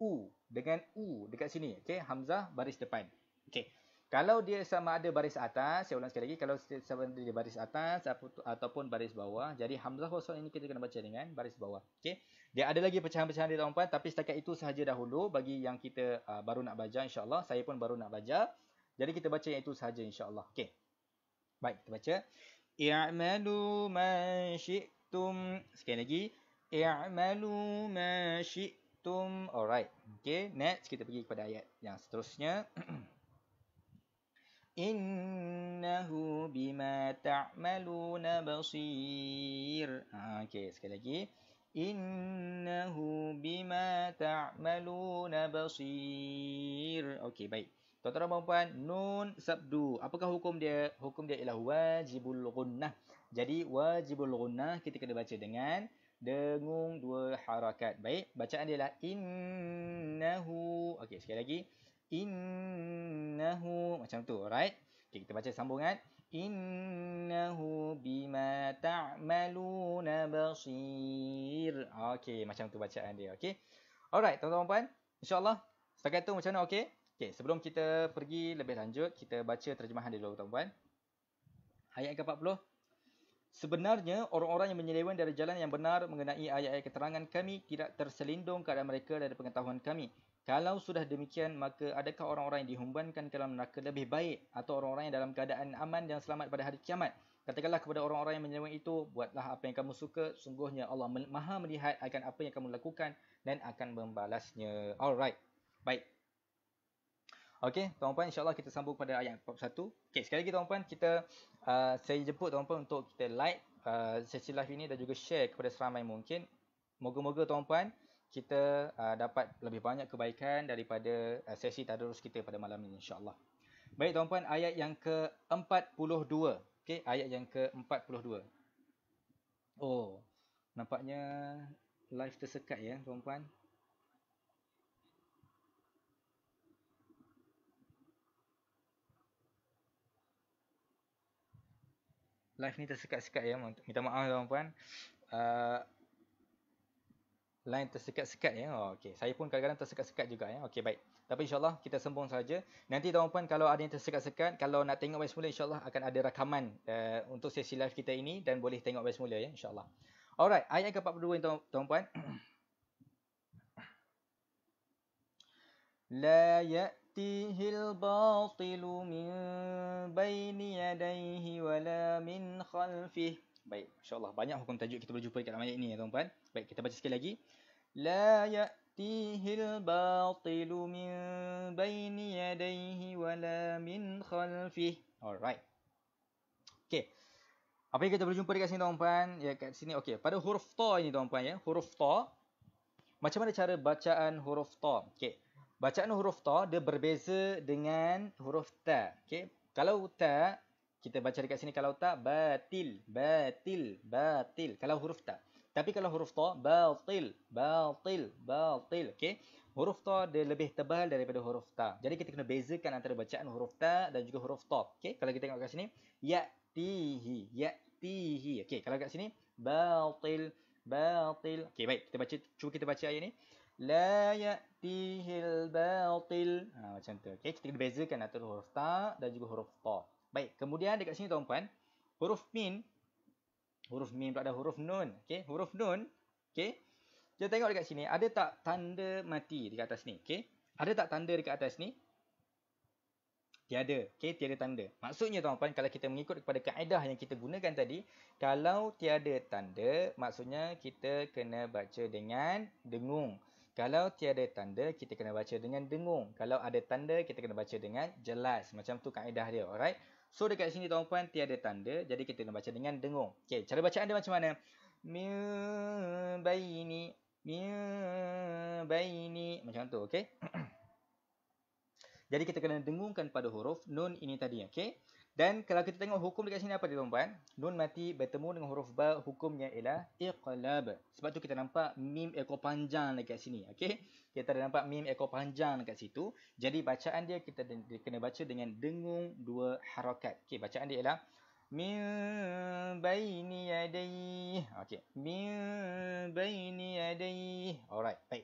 u, dengan u dekat sini. okay? hamzah baris depan. okay? Kalau dia sama ada baris atas, saya ulang sekali lagi. Kalau sama ada dia baris atas ataupun baris bawah. Jadi Hamzah Khosol ini kita kena baca dengan baris bawah. Okay. Dia ada lagi pecahan-pecahan di tahun 4. Tapi setakat itu sahaja dahulu bagi yang kita uh, baru nak baca insyaAllah. Saya pun baru nak baca. Jadi kita baca yang itu sahaja insyaAllah. Okay. Baik, kita baca. I'malu man syi'tum. Sekali lagi. I'malu man syi'tum. Alright. Okay, next kita pergi kepada ayat yang seterusnya. innahu bima ta'maluna basir. Ha, okay, sekali lagi. Innahu bima ta'maluna basir. Okay, baik. Tuan-tuan dan puan-puan, nun sabdu. Apakah hukum dia? Hukum dia ialah wajibul gunnah. Jadi, wajibul gunnah kita kena baca dengan dengung dua harakat. Baik, bacaan dia ialah innahu. Okay, sekali lagi innahu macam tu right? okay, kita baca sambungan innahu bima ta'maluna basir okey macam tu bacaan dia okey alright tuan-tuan puan insyaallah setakat tu macam mana okey okey sebelum kita pergi lebih lanjut kita baca terjemahan dulu tuan-tuan puan ayat ke-40 Sebenarnya orang-orang yang menyeleweng dari jalan yang benar mengenai ayat-ayat keterangan kami tidak terselindung keadaan mereka dari pengetahuan kami kalau sudah demikian, maka adakah orang-orang yang dihumbankan ke dalam neraka lebih baik atau orang-orang yang dalam keadaan aman dan selamat pada hari kiamat? Katakanlah kepada orang-orang yang menyewa itu, buatlah apa yang kamu suka. Sungguhnya Allah maha melihat akan apa yang kamu lakukan dan akan membalasnya. Alright. Baik. Okey, tuan-puan, insyaAllah kita sambung pada ayat 41. Okey, sekali lagi tuan-puan, kita, uh, saya jemput tuan-puan untuk kita like uh, sesi live ini dan juga share kepada seramai mungkin. Moga-moga tuan-puan, kita uh, dapat lebih banyak kebaikan daripada uh, sesi tadarus kita pada malam ini insyaallah. Baik tuan-tuan ayat yang ke-42. Okay, ayat yang ke-42. Oh, nampaknya live tersekat ya tuan-tuan. Live ni tersekat-sekat ya. Minta maaf tuan-tuan. Uh, line tersekat-sekat ya. Oh, okay. Saya pun kadang-kadang tersekat-sekat juga ya. okay baik. Tapi insyaAllah kita sembung saja. Nanti tuan puan kalau ada yang tersekat-sekat, kalau nak tengok balik semula insyaAllah akan ada rakaman uh, untuk sesi live kita ini dan boleh tengok balik semula ya insyaAllah. Alright, ayat ke-42 tuan, tuan puan. La ya'tihi al-batilu min bayni yadayhi wa la min khalfihi Baik, insyaAllah banyak hukum tajuk kita boleh jumpa dekat dalam ayat ini ya tuan-puan. Baik, kita baca sekali lagi. La ya'tihi al-batilu min baini yadayhi wa la min khalfih. Alright. Okay. Apa yang kita boleh jumpa dekat sini tuan-puan? Ya, kat sini. Okay, pada huruf ta ini tuan-puan ya. Huruf ta. Macam mana cara bacaan huruf ta? Okay. Bacaan huruf ta, dia berbeza dengan huruf ta. Okay. Kalau ta, kita baca dekat sini kalau tak batil batil batil kalau huruf tak, tapi kalau huruf ta batil batil batil okey huruf ta dia lebih tebal daripada huruf ta jadi kita kena bezakan antara bacaan huruf ta dan juga huruf ta okey kalau kita tengok kat sini yatihi yatihi okey kalau kat sini batil batil okey baik kita baca cuba kita baca ayat ni la yatihil batil ha macam tu okey kita kena bezakan antara huruf ta dan juga huruf ta Baik, kemudian dekat sini tuan-puan, huruf min huruf min pula ada huruf nun. Okey, huruf nun, okey. Kita tengok dekat sini ada tak tanda mati dekat atas ni, okey? Ada tak tanda dekat atas ni? Tiada, okey, tiada tanda. Maksudnya tuan-puan, kalau kita mengikut kepada kaedah yang kita gunakan tadi, kalau tiada tanda, maksudnya kita kena baca dengan dengung. Kalau tiada tanda, kita kena baca dengan dengung. Kalau ada tanda, kita kena baca dengan jelas. Macam tu kaedah dia, alright? So dekat sini tuan puan tiada tanda jadi kita kena baca dengan dengung. Okey, cara bacaan dia macam mana? Mi baini mi baini macam tu okey. jadi kita kena dengungkan pada huruf nun ini tadi okey. Dan kalau kita tengok hukum dekat sini apa dia tuan-tuan? Nun mati bertemu dengan huruf ba hukumnya ialah iqlab. Sebab tu kita nampak mim ekor panjang dekat sini. Okey. Kita ada nampak mim ekor panjang dekat situ. Jadi bacaan dia kita kena baca dengan dengung dua harakat. Okey, bacaan dia ialah min baini yadayhi. Okey. Min baini yadayhi. Alright. Baik.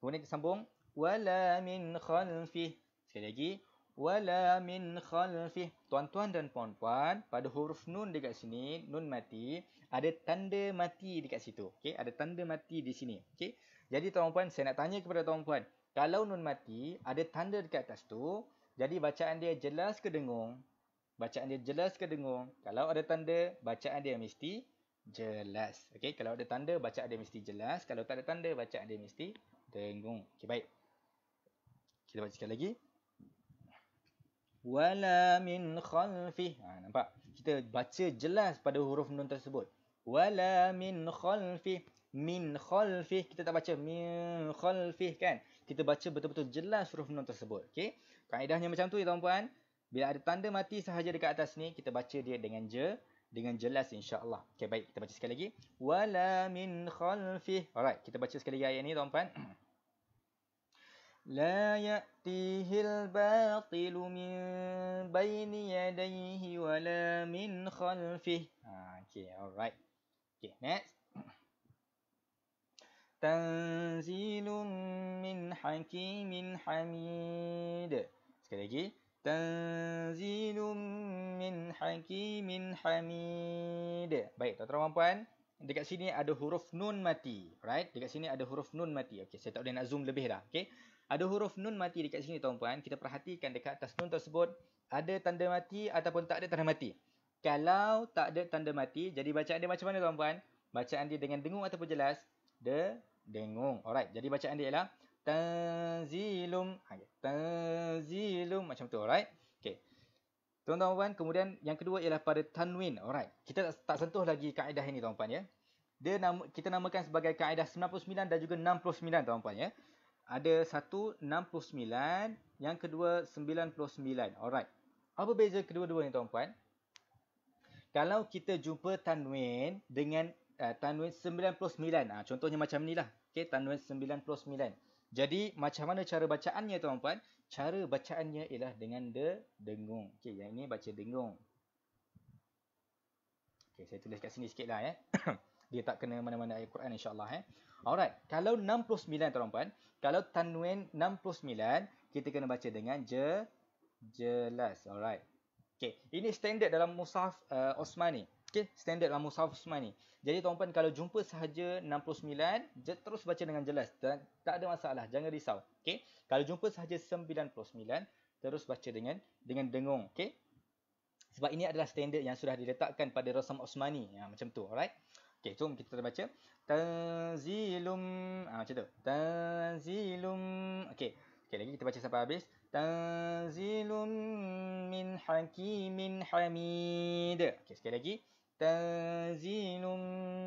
Kemudian kita sambung wala min khalfihi. Sekali lagi wala min khalfih. Tuan-tuan dan puan-puan, pada huruf nun dekat sini, nun mati, ada tanda mati dekat situ. Okey, ada tanda mati di sini. Okey. Jadi tuan puan, saya nak tanya kepada tuan puan, kalau nun mati ada tanda dekat atas tu, jadi bacaan dia jelas ke dengung? Bacaan dia jelas ke dengung? Kalau ada tanda, bacaan dia mesti jelas. Okey, kalau ada tanda, bacaan dia mesti jelas. Kalau tak ada tanda, bacaan dia mesti dengung. Okey, baik. Kita baca sekali lagi wala min khalfih. Ha, nampak? Kita baca jelas pada huruf nun tersebut. Wala min khalfih. Min khalfih. Kita tak baca min khalfih kan? Kita baca betul-betul jelas huruf nun tersebut. Okay? Kaedahnya macam tu ya tuan-puan. Bila ada tanda mati sahaja dekat atas ni, kita baca dia dengan je. Dengan jelas insyaAllah. Okay, baik. Kita baca sekali lagi. Wala min khalfih. Alright. Kita baca sekali lagi ayat ni tuan-puan. لا يأتيه الباطل من بين يديه ولا من خلفه okay, alright. Okay, next. تنزيل من حكيم حميد Sekali lagi تنزيل من حكيم حميد Baik, tuan-tuan dan puan Dekat sini ada huruf nun mati Right? Dekat sini ada huruf nun mati Okay, saya tak boleh nak zoom lebih dah Okay ada huruf nun mati dekat sini tuan-puan. Kita perhatikan dekat atas nun tersebut ada tanda mati ataupun tak ada tanda mati. Kalau tak ada tanda mati, jadi bacaan dia macam mana tuan-puan? Bacaan dia dengan dengung ataupun jelas? De dengung. Alright, jadi bacaan dia ialah tanzilum. Ha, ya. Tanzilum macam tu, alright? Okey. Tuan-tuan kemudian yang kedua ialah pada tanwin. Alright. Kita tak, tak sentuh lagi kaedah ini tuan-puan ya. Dia nama, kita namakan sebagai kaedah 99 dan juga 69 tuan-puan ya. Ada satu 69, yang kedua 99. Alright. Apa beza kedua-dua ni tuan-puan? Kalau kita jumpa tanwin dengan uh, tanwin 99. Ha, ah, contohnya macam ni lah. Okay, tanwin 99. Jadi, macam mana cara bacaannya tuan-puan? Cara bacaannya ialah dengan the dengung. Okay, yang ini baca dengung. Okay, saya tulis kat sini sikit lah eh. Dia tak kena mana-mana ayat Quran insyaAllah eh. Alright, kalau 69 tuan-puan, kalau tanwin 69, kita kena baca dengan je jelas. Alright. Okay, ini standard dalam mushaf uh, Osmani. Okay, standard dalam mushaf Osmani. Jadi tuan-puan kalau jumpa sahaja 69, je terus baca dengan jelas. Dan tak ada masalah, jangan risau. Okay, kalau jumpa sahaja 99, terus baca dengan dengan dengung. Okay, sebab ini adalah standard yang sudah diletakkan pada Rasam Osmani. Ya, macam tu, alright. Okay, jom kita terbaca. Tanzilum. Ah ha, macam tu. Tanzilum. Okey. Okey lagi kita baca sampai habis. Tanzilum min hakimin hamid. Okey sekali lagi. Tanzilum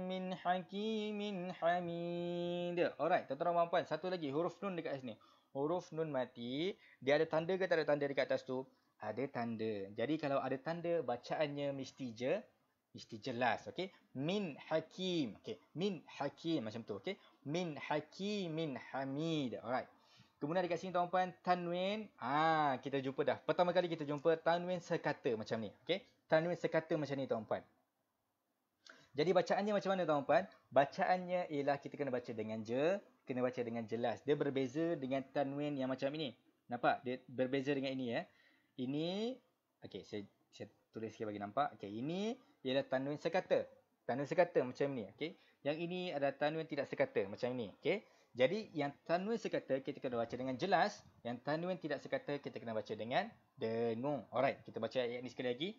min hakimin hamid. Alright, tuan-tuan dan puan, satu lagi huruf nun dekat sini. Huruf nun mati, dia ada tanda ke tak ada tanda dekat atas tu? Ada tanda. Jadi kalau ada tanda, bacaannya mesti je mesti jelas okey min hakim okey min hakim macam tu okey min hakim, min hamid alright kemudian dekat sini tuan-tuan tanwin ah kita jumpa dah pertama kali kita jumpa tanwin sekata macam ni okey tanwin sekata macam ni tuan-tuan jadi bacaannya macam mana tuan-tuan bacaannya ialah kita kena baca dengan je kena baca dengan jelas dia berbeza dengan tanwin yang macam ini nampak dia berbeza dengan ini ya eh? ini okey saya tulis sikit bagi nampak Okay, ini ialah tanwin sekata. Tanwin sekata macam ni. Okay. Yang ini adalah tanwin tidak sekata macam ni. Okay. Jadi yang tanwin sekata kita kena baca dengan jelas. Yang tanwin tidak sekata kita kena baca dengan dengung. Alright. Kita baca ayat ni sekali lagi.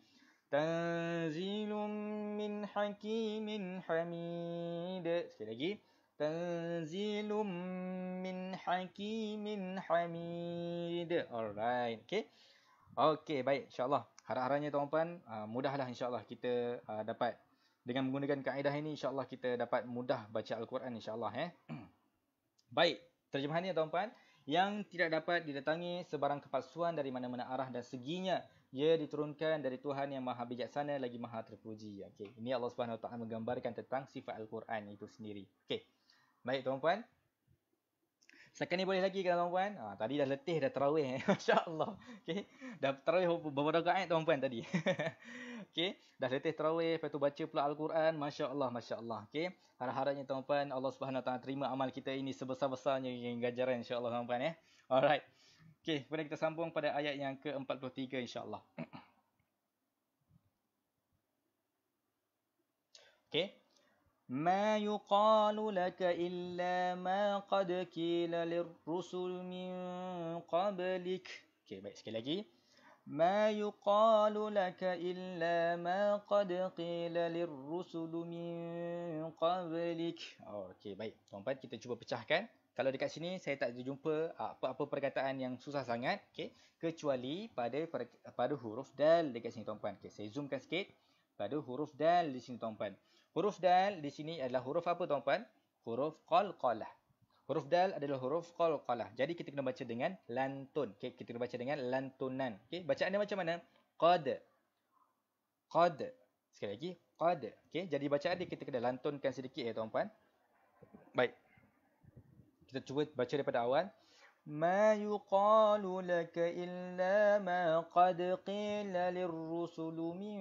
Tanzilun min hakimin hamid. Sekali lagi. Tanzilun min hakimin hamid. Alright. Okay. Okey, baik. InsyaAllah. Harap-harapnya tuan-puan, ah, mudahlah insyaAllah kita ah, dapat dengan menggunakan kaedah ini, insyaAllah kita dapat mudah baca Al-Quran insyaAllah. Eh. baik. Terjemahannya tuan-puan, yang tidak dapat didatangi sebarang kepalsuan dari mana-mana arah dan seginya, ia diturunkan dari Tuhan yang maha bijaksana lagi maha terpuji. Okey, ini Allah Subhanahu Wa Taala menggambarkan tentang sifat Al-Quran itu sendiri. Okey, baik tuan-puan. Sekarang ni boleh lagi ke tuan-puan? Ha, tadi dah letih, dah terawih. Eh? Masya Allah. Okay. Dah terawih beberapa rakaat eh, tuan-puan tadi. okay. Dah letih terawih. Lepas tu baca pula Al-Quran. Masya Allah. Masya Allah. Okay. Harap-harapnya tuan-puan. Allah SWT terima amal kita ini sebesar-besarnya. Yang gajaran insya Allah tuan-puan. Eh? Alright. Okay. Kemudian kita sambung pada ayat yang ke-43 insya Allah. okay. ما يقال لك إلا ما قد كيل للرسل من قبلك Okay, baik sekali lagi. ما يقال لك إلا ما قد قيل للرسل من قبلك oh, Okay, baik. Tuan-tuan, kita cuba pecahkan. Kalau dekat sini, saya tak jumpa apa-apa perkataan yang susah sangat. Okay, kecuali pada pada huruf dal dekat sini, tuan-tuan. Okay, saya zoomkan sikit pada huruf dal di sini, tuan-tuan. Huruf dal di sini adalah huruf apa tuan-puan? Huruf qalqalah. Huruf dal adalah huruf qalqalah. Jadi kita kena baca dengan lantun. Okey, kita kena baca dengan lantunan. Okey, bacaan dia macam mana? Qad. Qad. Sekali lagi, qad. Okey, jadi bacaan dia kita kena lantunkan sedikit ya tuan-puan. Baik. Kita cuba baca daripada awal. ما يقال لك إلا ما قد قيل للرسل من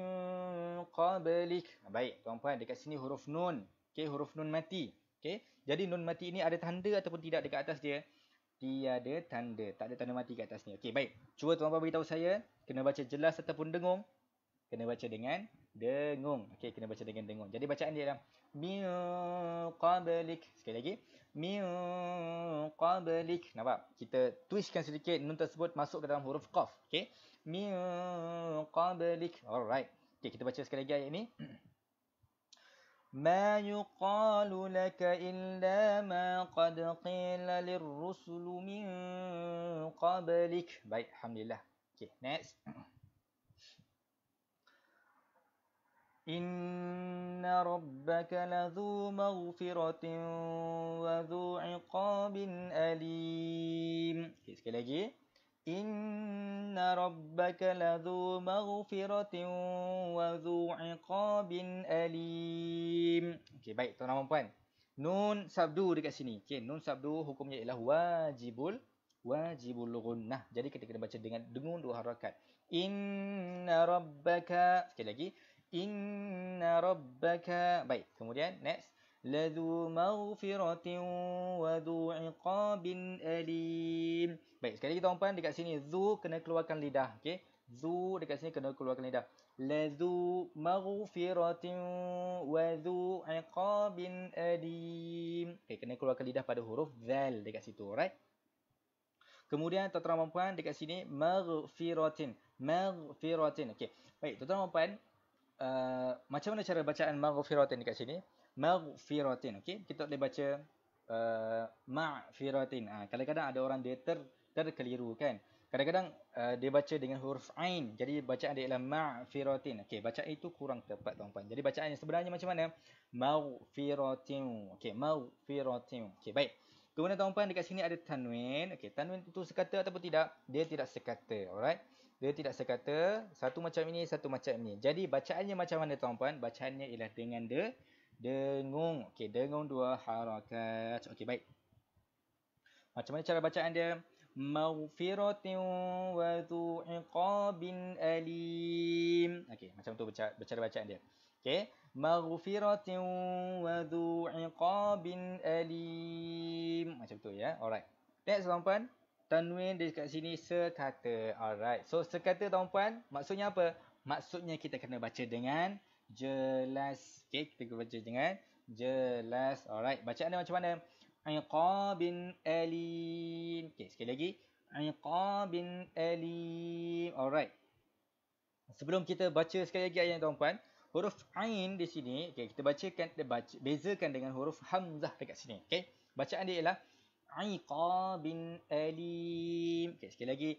قبلك ah, baik tuan-puan dekat sini huruf nun okey huruf nun mati okey jadi nun mati ini ada tanda ataupun tidak dekat atas dia tiada tanda tak ada tanda mati kat atas ni okey baik cuba tuan-puan beritahu saya kena baca jelas ataupun dengung kena baca dengan dengung okey kena baca dengan dengung jadi bacaan dia adalah min qablik. Sekali lagi. Min qablik. Nampak? Kita twistkan sedikit nun tersebut masuk ke dalam huruf qaf. Okay. Min qablik. Alright. Okay, kita baca sekali lagi ayat ini. Ma yuqalu laka illa ma qad qila lirrusul min qablik. Baik, alhamdulillah. Okay, next. إن ربك لذو مغفرة وذو عقاب أليم إن ربك لذو مغفرة وذو عقاب أليم Okay, baik tuan dan puan. Nun sabdu dekat sini. Okay, nun sabdu hukumnya ialah wajibul wajibul gunnah. Jadi kita kena baca dengan dengung dua harakat. Inna rabbaka. Sekali lagi. Inna rabbaka Baik, kemudian next Ladu maghfiratin wa dhu iqabin alim Baik, sekali lagi tuan-puan dekat sini Zu kena keluarkan lidah okay? Zu dekat sini kena keluarkan lidah Ladu maghfiratin wa dhu iqabin alim okay, Kena keluarkan lidah pada huruf Zal dekat situ, right? Kemudian tuan-tuan puan dekat sini maghfiratin maghfiratin okey baik tuan-tuan puan uh, macam mana cara bacaan maghfiratin dekat sini? Maghfiratin, okey. Kita boleh baca uh, ma'firatin. Ha, ah, kadang-kadang ada orang dia ter terkeliru kan. Kadang-kadang uh, dia baca dengan huruf ain. Jadi bacaan dia ialah ma'firatin. Okey, bacaan itu kurang tepat tuan-tuan. Jadi bacaan yang sebenarnya macam mana? Maghfiratin. Okey, maghfiratin. Okey, baik. Kemudian tuan-tuan dekat sini ada tanwin. Okey, tanwin itu sekata ataupun tidak? Dia tidak sekata. Alright. Dia tidak sekata satu macam ini, satu macam ini. Jadi bacaannya macam mana tuan-puan? Bacaannya ialah dengan de dengung. Okey, dengung dua harakat. Okey, baik. Macam mana cara bacaan dia? Maghfiratin wa dhu alim. Okey, macam tu baca cara bacaan dia. Okey. Maghfiratin wa dhu alim. Macam tu ya. Alright. Next, tuan-puan. Tanwin dekat sini sekata. Alright. So sekata tuan puan maksudnya apa? Maksudnya kita kena baca dengan jelas. Okay. Kita kena baca dengan jelas. Alright. Bacaan dia macam mana? Iqabin alim. Okay. Sekali lagi. Iqabin alim. Alright. Sebelum kita baca sekali lagi ayat tuan puan. Huruf Ain di sini. Okay. Kita bacakan, baca, bezakan dengan huruf Hamzah dekat sini. Okay. Bacaan dia ialah. 'iqabin alim. okay sekali lagi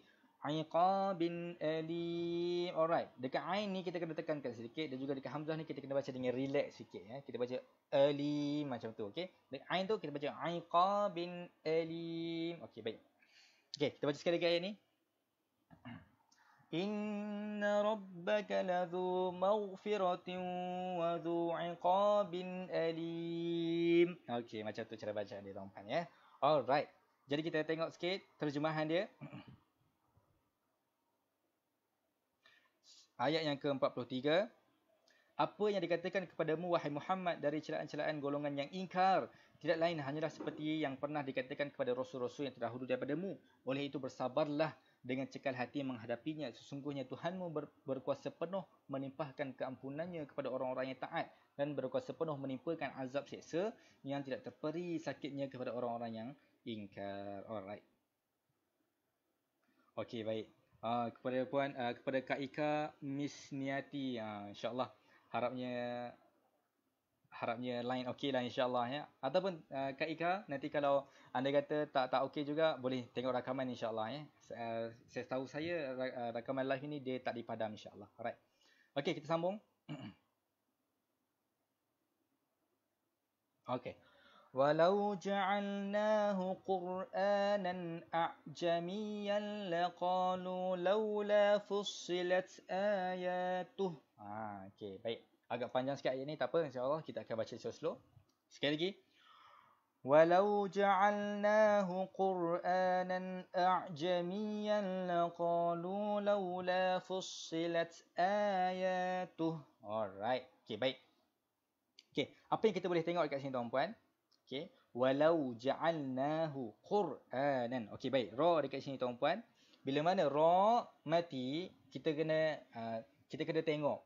'iqabin alim. Alright. Dekat ain ni kita kena tekankan sedikit dan juga dekat hamzah ni kita kena baca dengan relax sikit ya. Kita baca alim macam tu, okay. Dekat ain tu kita baca 'iqabin alim. okay baik. Okay kita baca sekali lagi ayat ni. Inna rabbaka ladhu maghfiratin wa dhu 'iqabin alim. Okay macam tu cara baca ni tuan ya. Alright. Jadi kita tengok sikit terjemahan dia. Ayat yang ke-43. Apa yang dikatakan kepadamu wahai Muhammad dari celaan-celaan golongan yang ingkar tidak lain hanyalah seperti yang pernah dikatakan kepada rasul-rasul yang terdahulu daripadamu. Oleh itu bersabarlah dengan cekal hati menghadapinya sesungguhnya Tuhanmu ber, berkuasa penuh menimpahkan keampunannya kepada orang-orang yang taat dan berkuasa penuh menimpakan azab seksa yang tidak terperi sakitnya kepada orang-orang yang ingkar alright okey baik uh, kepada puan uh, kepada Kak Ika Miss Niati uh, ah, insyaallah harapnya harapnya line okey lah insyaAllah ya. Ataupun uh, Kak Ika, nanti kalau anda kata tak tak okey juga, boleh tengok rakaman insyaAllah ya. Uh, saya tahu saya, eh, rakaman live ini dia tak dipadam insyaAllah. Alright. Okey, kita sambung. okey. Walau ja'alnahu Qur'anan a'jamiyan laqalu lawla fussilat ayatuh. Ah, okey, baik agak panjang sikit ayat ni tak apa insyaallah kita akan baca slow slow sekali lagi walau ja'alnahu qur'anan a'jamiyan laqalu laula fussilat ayatuh alright okey baik okey apa yang kita boleh tengok dekat sini tuan puan okey walau ja'alnahu qur'anan okey baik ra dekat sini tuan puan bila mana ra mati kita kena uh, kita kena tengok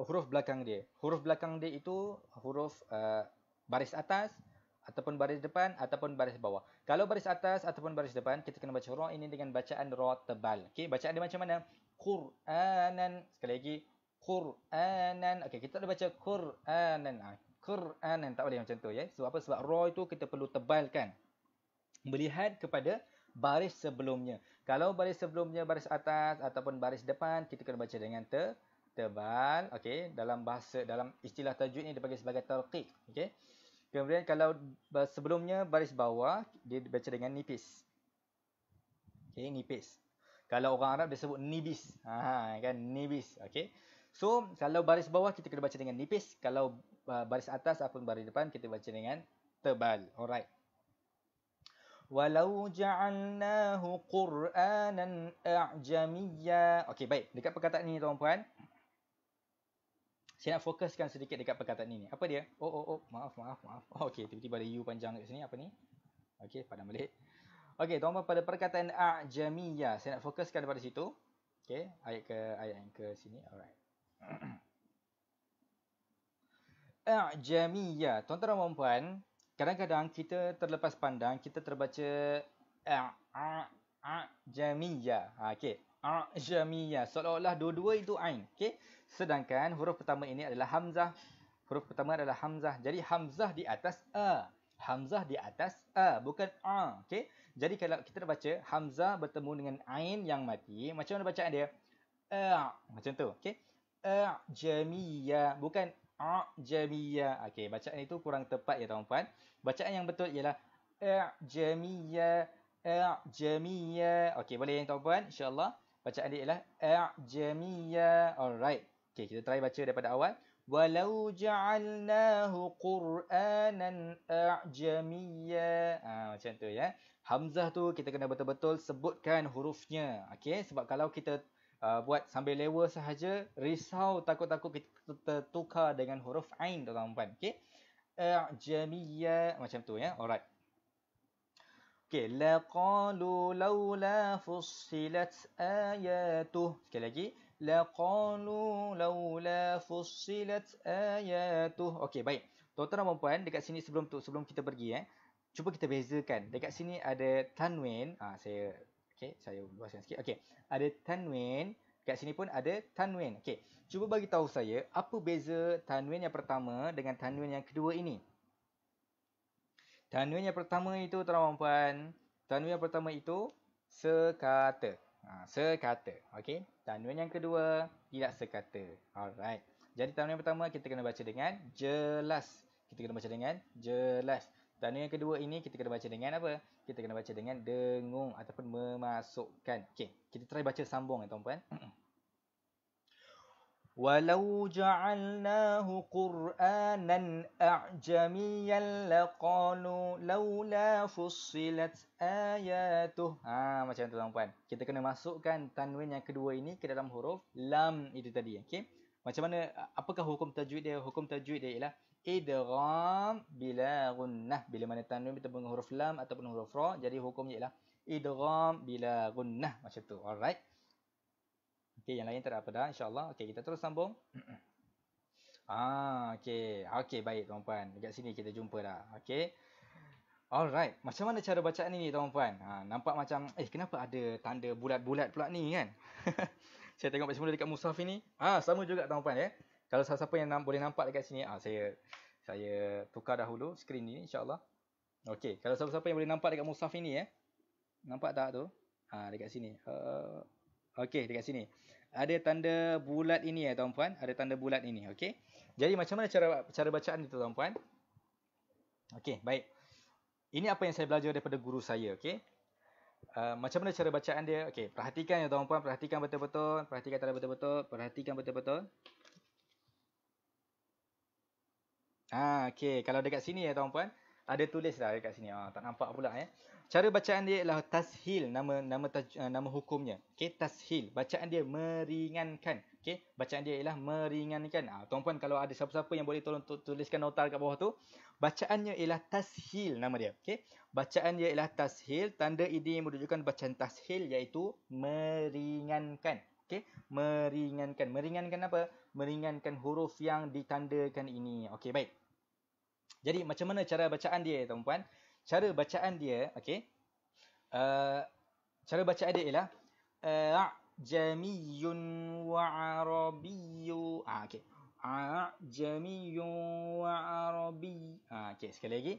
huruf belakang dia. Huruf belakang dia itu huruf uh, baris atas ataupun baris depan ataupun baris bawah. Kalau baris atas ataupun baris depan, kita kena baca ra ini dengan bacaan ra tebal. Okey, bacaan dia macam mana? Qur'anan. Sekali lagi, Qur'anan. Okey, kita boleh baca Qur'anan. Ah, Qur'anan tak boleh macam tu ya. Sebab apa? Sebab ra itu kita perlu tebalkan. Melihat kepada baris sebelumnya. Kalau baris sebelumnya baris atas ataupun baris depan, kita kena baca dengan te tebal okey dalam bahasa dalam istilah tajwid ni dipanggil sebagai talqiq okey kemudian kalau sebelumnya baris bawah dia baca dengan nipis okey nipis kalau orang Arab dia sebut nibis ha, ha kan nibis okey so kalau baris bawah kita kena baca dengan nipis kalau baris atas ataupun baris depan kita baca dengan tebal alright walau ja'alnahu qur'anan a'jamiyya okey baik dekat perkataan ini, tuan puan saya nak fokuskan sedikit dekat perkataan ini. Apa dia? Oh, oh, oh, maaf, maaf, maaf. Oh, okay, tiba-tiba ada U panjang kat sini. Apa ni? Okay, pada balik. Okay, tuan-tuan pada perkataan A'jamiyah. Saya nak fokuskan pada situ. Okay, ayat ke ayat yang ke sini. Alright. A'jamiyah. Tuan-tuan dan puan kadang-kadang kita terlepas pandang, kita terbaca A'jamiyah. A, a, okay, ajamiyah seolah-olah dua-dua itu ain okay? sedangkan huruf pertama ini adalah hamzah huruf pertama adalah hamzah jadi hamzah di atas a hamzah di atas a bukan a okay? jadi kalau kita baca hamzah bertemu dengan ain yang mati macam mana bacaan dia a macam tu okey ajamiyah bukan ajamiyah okay? bacaan itu kurang tepat ya tuan Puan. bacaan yang betul ialah ajamiyah ajamiyah okey boleh yang tuan Puan, insyaallah Bacaan dia ialah i'jamiyya. Alright. Okay, kita try baca daripada awal. Walau ja'alnahu Qur'anan a'jamiyya. Ha, ah, macam tu ya. Hamzah tu kita kena betul-betul sebutkan hurufnya. Okay, sebab kalau kita uh, buat sambil lewa sahaja, risau takut-takut kita tertukar dengan huruf Ain, tuan-tuan. Okay. I'jamiyya. Macam tu ya. Alright. Okay, qalu laula fussilat ayatuh. Sekali lagi, laqalu laula fussilat ayatuh. Okey, baik. Tuan-tuan dan puan dekat sini sebelum tu sebelum kita pergi eh, cuba kita bezakan. Dekat sini ada tanwin. Ah, saya okey, saya luaskan sikit. Okey. Ada tanwin, dekat sini pun ada tanwin. Okey. Cuba bagi tahu saya apa beza tanwin yang pertama dengan tanwin yang kedua ini. Tanwin yang pertama itu tuan puan. Tanwin yang pertama itu sekata. Ha, sekata. Okey. Tanwin yang kedua tidak sekata. Alright. Jadi tanwin yang pertama kita kena baca dengan jelas. Kita kena baca dengan jelas. Tanwin yang kedua ini kita kena baca dengan apa? Kita kena baca dengan dengung ataupun memasukkan. Okey. Kita try baca sambung ya tuan puan. ولو جعلناه قرآنا أعجميا لقالوا لولا فصلت آياته ha, macam tu tuan puan kita kena masukkan tanwin yang kedua ini ke dalam huruf lam itu tadi okey macam mana apakah hukum tajwid dia hukum tajwid dia ialah idgham bila gunnah bila mana tanwin bertemu huruf lam ataupun huruf ra jadi hukumnya ialah idgham bila gunnah macam tu alright Okey, yang lain tak ada apa dah insya Okey, kita terus sambung. ah, okey. Okey, baik tuan-puan. Dekat sini kita jumpa dah. Okey. Alright, macam mana cara bacaan ni tuan-puan? Ha, nampak macam, eh kenapa ada tanda bulat-bulat pula ni kan? saya tengok macam mana dekat Musaf ini. Ah, ha, sama juga tuan-puan ya. Kalau siapa-siapa yang nam- boleh nampak dekat sini, ah ha, saya saya tukar dahulu skrin ni insyaAllah. Okay, kalau siapa-siapa yang boleh nampak dekat Musaf ini ya. Nampak tak tu? Ah ha, dekat sini. Uh, okay, dekat sini ada tanda bulat ini ya tuan-puan. Ada tanda bulat ini. Okey. Jadi macam mana cara cara bacaan itu tuan-puan? Okey, baik. Ini apa yang saya belajar daripada guru saya. Okey. Uh, macam mana cara bacaan dia? Okey, perhatikan ya tuan-puan. Perhatikan betul-betul. Perhatikan tanda betul-betul. Perhatikan betul-betul. Ah, okey. Kalau dekat sini ya tuan-puan ada tulis lah dekat sini. Ah, tak nampak pula ya. Cara bacaan dia ialah tashil nama nama taj, eh, nama hukumnya. Okey, tashil. Bacaan dia meringankan. Okey, bacaan dia ialah meringankan. Ah, tuan-puan kalau ada siapa-siapa yang boleh tolong tuliskan nota dekat bawah tu. Bacaannya ialah tashil nama dia. Okey. Bacaan dia ialah tashil. Tanda ini menunjukkan bacaan tashil iaitu meringankan. Okey, meringankan. Meringankan apa? Meringankan huruf yang ditandakan ini. Okey, baik. Jadi macam mana cara bacaan dia tuan puan? Cara bacaan dia, okey. Uh, cara bacaan dia ialah jamiyun wa arabiyyu. Ah okey. jamiyun wa arabi. Ah okey, sekali lagi.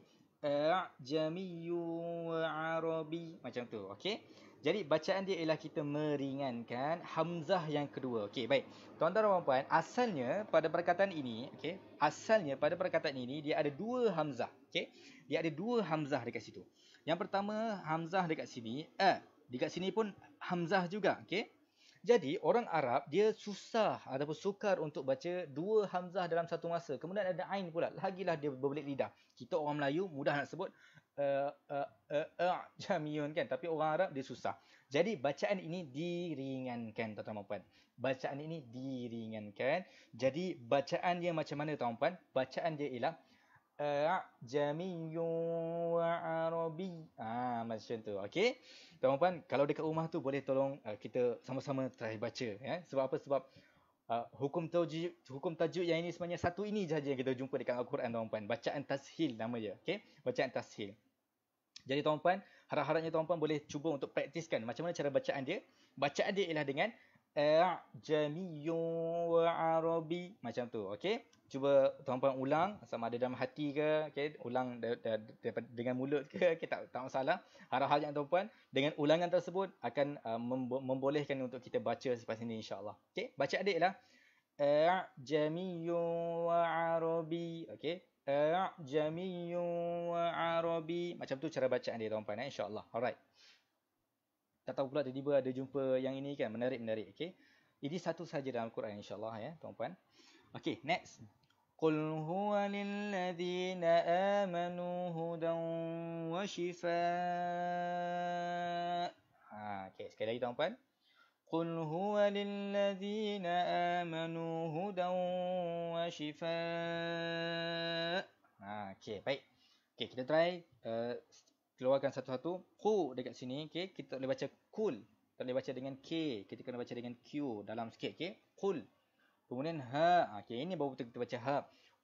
jamiyun wa arabi. Macam tu, okey. Jadi bacaan dia ialah kita meringankan hamzah yang kedua. Okey, baik. Tuan-tuan dan puan asalnya pada perkataan ini, okey, asalnya pada perkataan ini dia ada dua hamzah. Okey. Dia ada dua hamzah dekat situ. Yang pertama hamzah dekat sini, eh dekat sini pun hamzah juga, okey. Jadi orang Arab dia susah ataupun sukar untuk baca dua hamzah dalam satu masa. Kemudian ada ain pula. Lagilah dia berbelit lidah. Kita orang Melayu mudah nak sebut uh, uh, uh, uh, kan. Tapi orang Arab dia susah. Jadi bacaan ini diringankan tuan-tuan dan puan. Bacaan ini diringankan. Jadi bacaan dia macam mana tuan-tuan puan? Bacaan dia ialah A'jamiyun wa Arabi. Ah macam tu. Okey. Tuan-tuan puan, kalau dekat rumah tu boleh tolong uh, kita sama-sama try baca ya. Sebab apa? Sebab uh, hukum tajwid hukum tajwid yang ini sebenarnya satu ini sahaja yang kita jumpa dekat Al-Quran tuan-tuan puan. Bacaan tashil nama dia. Okey. Bacaan tashil. Jadi tuan-tuan puan, Harap-harapnya tuan-puan boleh cuba untuk praktiskan macam mana cara bacaan dia. Bacaan dia ialah dengan A'jamiyu wa Macam tu, okey. Cuba tuan-puan ulang sama ada dalam hati ke, okey. Ulang dengan mulut ke, okay? tak, tak masalah. Harap-harap tuan-puan dengan ulangan tersebut akan uh, membolehkan untuk kita baca selepas ini insyaAllah. Okey, bacaan dia ialah A'jamiyu wa Arabi. A'jamiyu wa Arabi. Macam tu cara bacaan dia tuan-tuan. Eh? InsyaAllah. Alright. Tak tahu pula tiba-tiba ada jumpa yang ini kan. Menarik-menarik. Okay. Ini satu saja dalam Quran insyaAllah ya tuan-tuan. Okay next. Qul huwa lillazina amanu hudan wa shifa. Ha, okay sekali lagi tuan-tuan. قل هو للذين آمنوا هدى وشفاء ha, Okay, baik. Okay, kita try uh, keluarkan satu-satu. Ku dekat sini. Okay, kita boleh baca kul. Kita boleh baca dengan K. Kita kena baca dengan Q dalam sikit. Okay, kul. Kemudian ha. ha okay, ini baru kita baca ha.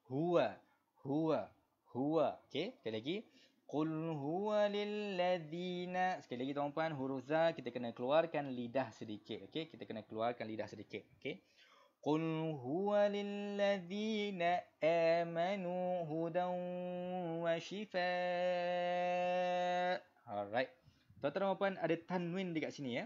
Huwa, huwa, huwa. Okay, sekali lagi. Qul huwa lilladhina. Sekali lagi tuan-puan, huruf za kita kena keluarkan lidah sedikit. okay? kita kena keluarkan lidah sedikit. okay? Qul huwa lilladhina amanu hudan wa shifa. Alright. Tuan-tuan dan puan-puan, ada tanwin dekat sini ya.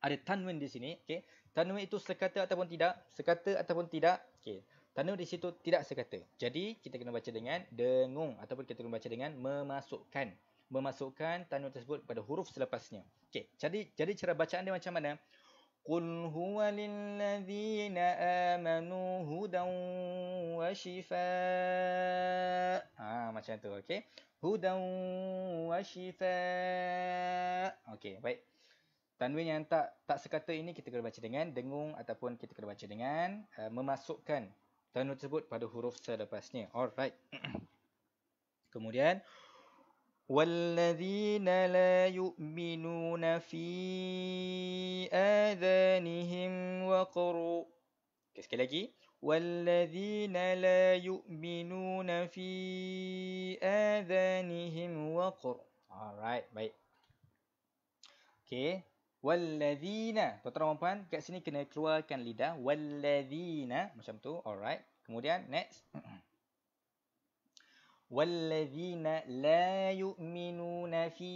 Ada tanwin di sini. Okey. Tanwin itu sekata ataupun tidak. Sekata ataupun tidak. Okey. Tanda di situ tidak sekata. Jadi, kita kena baca dengan dengung ataupun kita kena baca dengan memasukkan. Memasukkan tanda tersebut pada huruf selepasnya. Okey, jadi jadi cara bacaan dia macam mana? Qul huwa lillazina amanu hudan wa shifa. Ha, macam tu, okey. Hudan wa shifa. Okey, baik. Tanwin yang tak tak sekata ini kita kena baca dengan dengung ataupun kita kena baca dengan uh, memasukkan tanda tersebut pada huruf selepasnya. Alright. Kemudian la لَا يُؤْمِنُونَ فِي wa وَقَرُوا okay, Sekali lagi la لَا يُؤْمِنُونَ فِي wa وَقَرُوا Alright, baik Okay, Walladzina. Tuan-tuan dan puan, kat sini kena keluarkan lidah. Walladzina. Macam tu. Alright. Kemudian, next. Walladzina la yu'minuna fi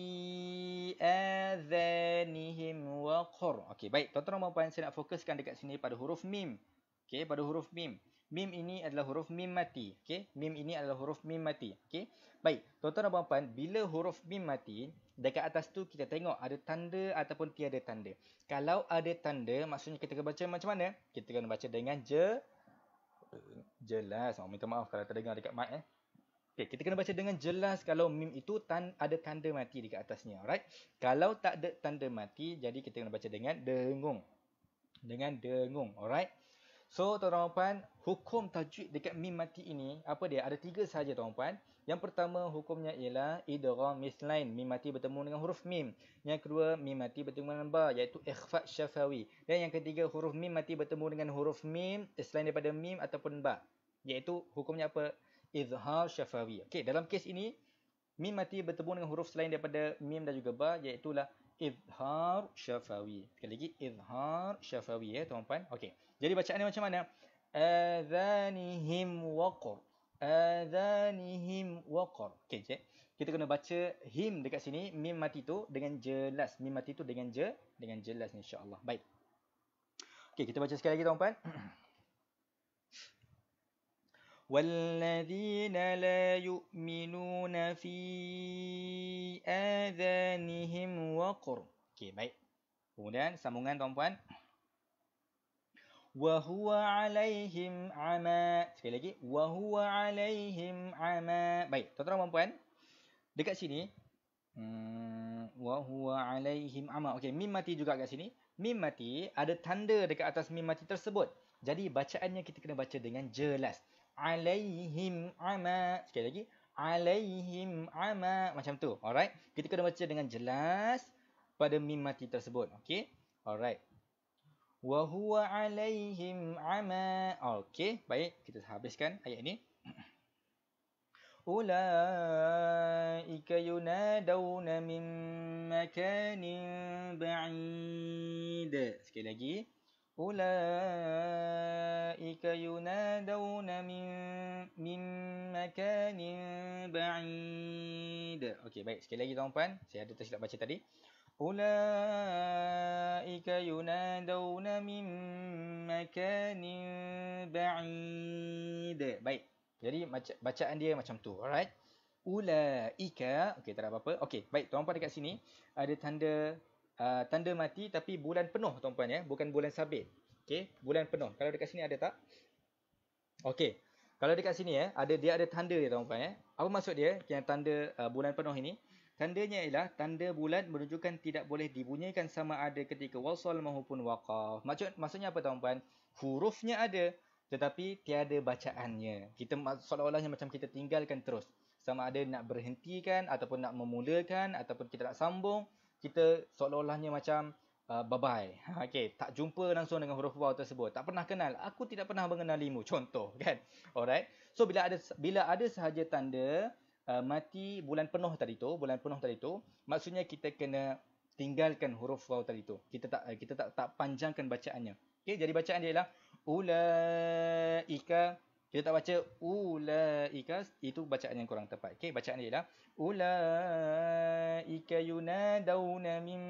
azanihim waqr. Okay. baik. Tuan-tuan dan puan, saya nak fokuskan dekat sini pada huruf mim. Okay. pada huruf mim mim ini adalah huruf mim mati. okay? mim ini adalah huruf mim mati. okay? Baik, tuan-tuan dan puan-puan, bila huruf mim mati, dekat atas tu kita tengok ada tanda ataupun tiada tanda. Kalau ada tanda, maksudnya kita kena baca macam mana? Kita kena baca dengan je jelas. Oh, minta maaf kalau terdengar dekat mic eh. Okey, kita kena baca dengan jelas kalau mim itu tan ada tanda mati dekat atasnya. Alright. Kalau tak ada tanda mati, jadi kita kena baca dengan dengung. Dengan dengung. Alright. So, tuan-tuan puan, hukum tajwid dekat mim mati ini, apa dia? Ada tiga sahaja, tuan-tuan puan. Yang pertama, hukumnya ialah idram mislain. Mim mati bertemu dengan huruf mim. Yang kedua, mim mati bertemu dengan ba, iaitu ikhfa syafawi. Dan yang ketiga, huruf mim mati bertemu dengan huruf mim, selain daripada mim ataupun ba. Iaitu, hukumnya apa? Izhar syafawi. Okey, dalam kes ini, mim mati bertemu dengan huruf selain daripada mim dan juga ba, lah izhar syafawi. Sekali lagi, izhar syafawi, ya, tuan-tuan puan. Okey. Jadi bacaannya macam mana? Adhanihim waqr. Adhanihim waqr. Okey, cik. Kita kena baca him dekat sini, mim mati tu dengan jelas. Mim mati tu dengan je, dengan jelas insya-Allah. Baik. Okey, kita baca sekali lagi tuan puan. والذين لا يؤمنون في آذانهم وقر. Okay, baik. Kemudian sambungan tuan-puan. Wahuwa alaihim ama. Sekali lagi. Wahuwa alaihim ama. Baik. Tuan-tuan dan puan-puan. Dekat sini. Hmm, Wahuwa alaihim ama. Okey. Mim mati juga kat sini. Mim mati. Ada tanda dekat atas mim mati tersebut. Jadi bacaannya kita kena baca dengan jelas. Alaihim ama. Sekali lagi. Alaihim ama. Macam tu. Alright. Kita kena baca dengan jelas. Pada mim mati tersebut. Okey. Alright wa huwa alaihim ama okey baik kita habiskan ayat ini ulaika yunaduna min makanin ba'id sekali lagi ulaika yunaduna min min makanin ba'id okey baik sekali lagi tuan-tuan saya ada tersilap baca tadi أولئك ينادون من مكان بعيد Baik. Jadi bacaan dia macam tu. Alright. Ulaika. Okay, tak ada apa-apa. Okey, baik. Tuan puan dekat sini ada tanda uh, tanda mati tapi bulan penuh tuan puan ya, bukan bulan sabit. Okay, bulan penuh. Kalau dekat sini ada tak? Okay. Kalau dekat sini ya, ada dia ada tanda dia tuan puan ya. Apa maksud dia yang tanda uh, bulan penuh ini? Tandanya ialah tanda bulat menunjukkan tidak boleh dibunyikan sama ada ketika wasal maupun waqaf. Maksud, maksudnya apa tuan puan? Hurufnya ada tetapi tiada bacaannya. Kita seolah-olahnya macam kita tinggalkan terus. Sama ada nak berhentikan ataupun nak memulakan ataupun kita nak sambung. Kita seolah-olahnya macam uh, bye-bye. Ha, okay, tak jumpa langsung dengan huruf waw tersebut. Tak pernah kenal. Aku tidak pernah mengenalimu. Contoh kan? Alright. So, bila ada, bila ada sahaja tanda Uh, mati bulan penuh tadi tu, bulan penuh tadi tu, maksudnya kita kena tinggalkan huruf waw tadi tu. Kita tak uh, kita tak tak panjangkan bacaannya. Okey, jadi bacaan dia ialah ulaika. Kita tak baca ulaika, itu bacaan yang kurang tepat. Okey, bacaan dia ialah ulaika yunadawna min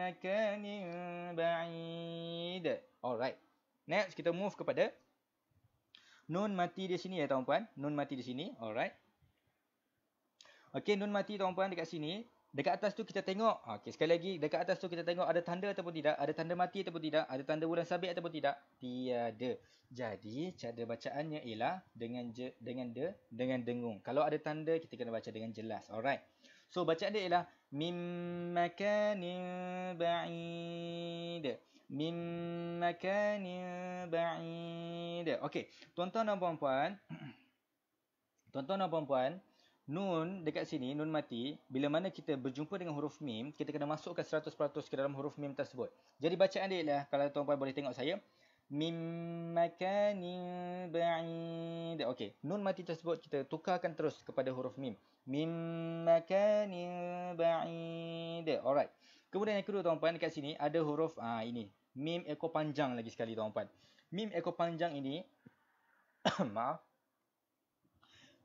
makanin ba'id. Alright. Next kita move kepada nun mati di sini ya, tuan-tuan. Nun mati di sini. Alright. Okey, nun mati tuan-puan dekat sini. Dekat atas tu kita tengok. Okey, sekali lagi. Dekat atas tu kita tengok ada tanda ataupun tidak. Ada tanda mati ataupun tidak. Ada tanda ulang sabit ataupun tidak. Tiada. Jadi, cara bacaannya ialah dengan je, dengan de, dengan dengung. Kalau ada tanda, kita kena baca dengan jelas. Alright. So, bacaan dia ialah. Mim makanin ba'id. Mim makanin ba'id. Okey, tuan-tuan dan puan-puan. tuan-tuan dan puan-puan. Nun dekat sini, nun mati, bila mana kita berjumpa dengan huruf mim, kita kena masukkan 100% ke dalam huruf mim tersebut. Jadi bacaan dia ialah, kalau tuan-puan boleh tengok saya, Mim makanin ba'id. Okey, nun mati tersebut kita tukarkan terus kepada huruf mim. Mim makanin ba'id. Alright. Kemudian yang kedua tuan-puan dekat sini ada huruf ah ini. Mim ekor panjang lagi sekali tuan-puan. Mim ekor panjang ini maaf.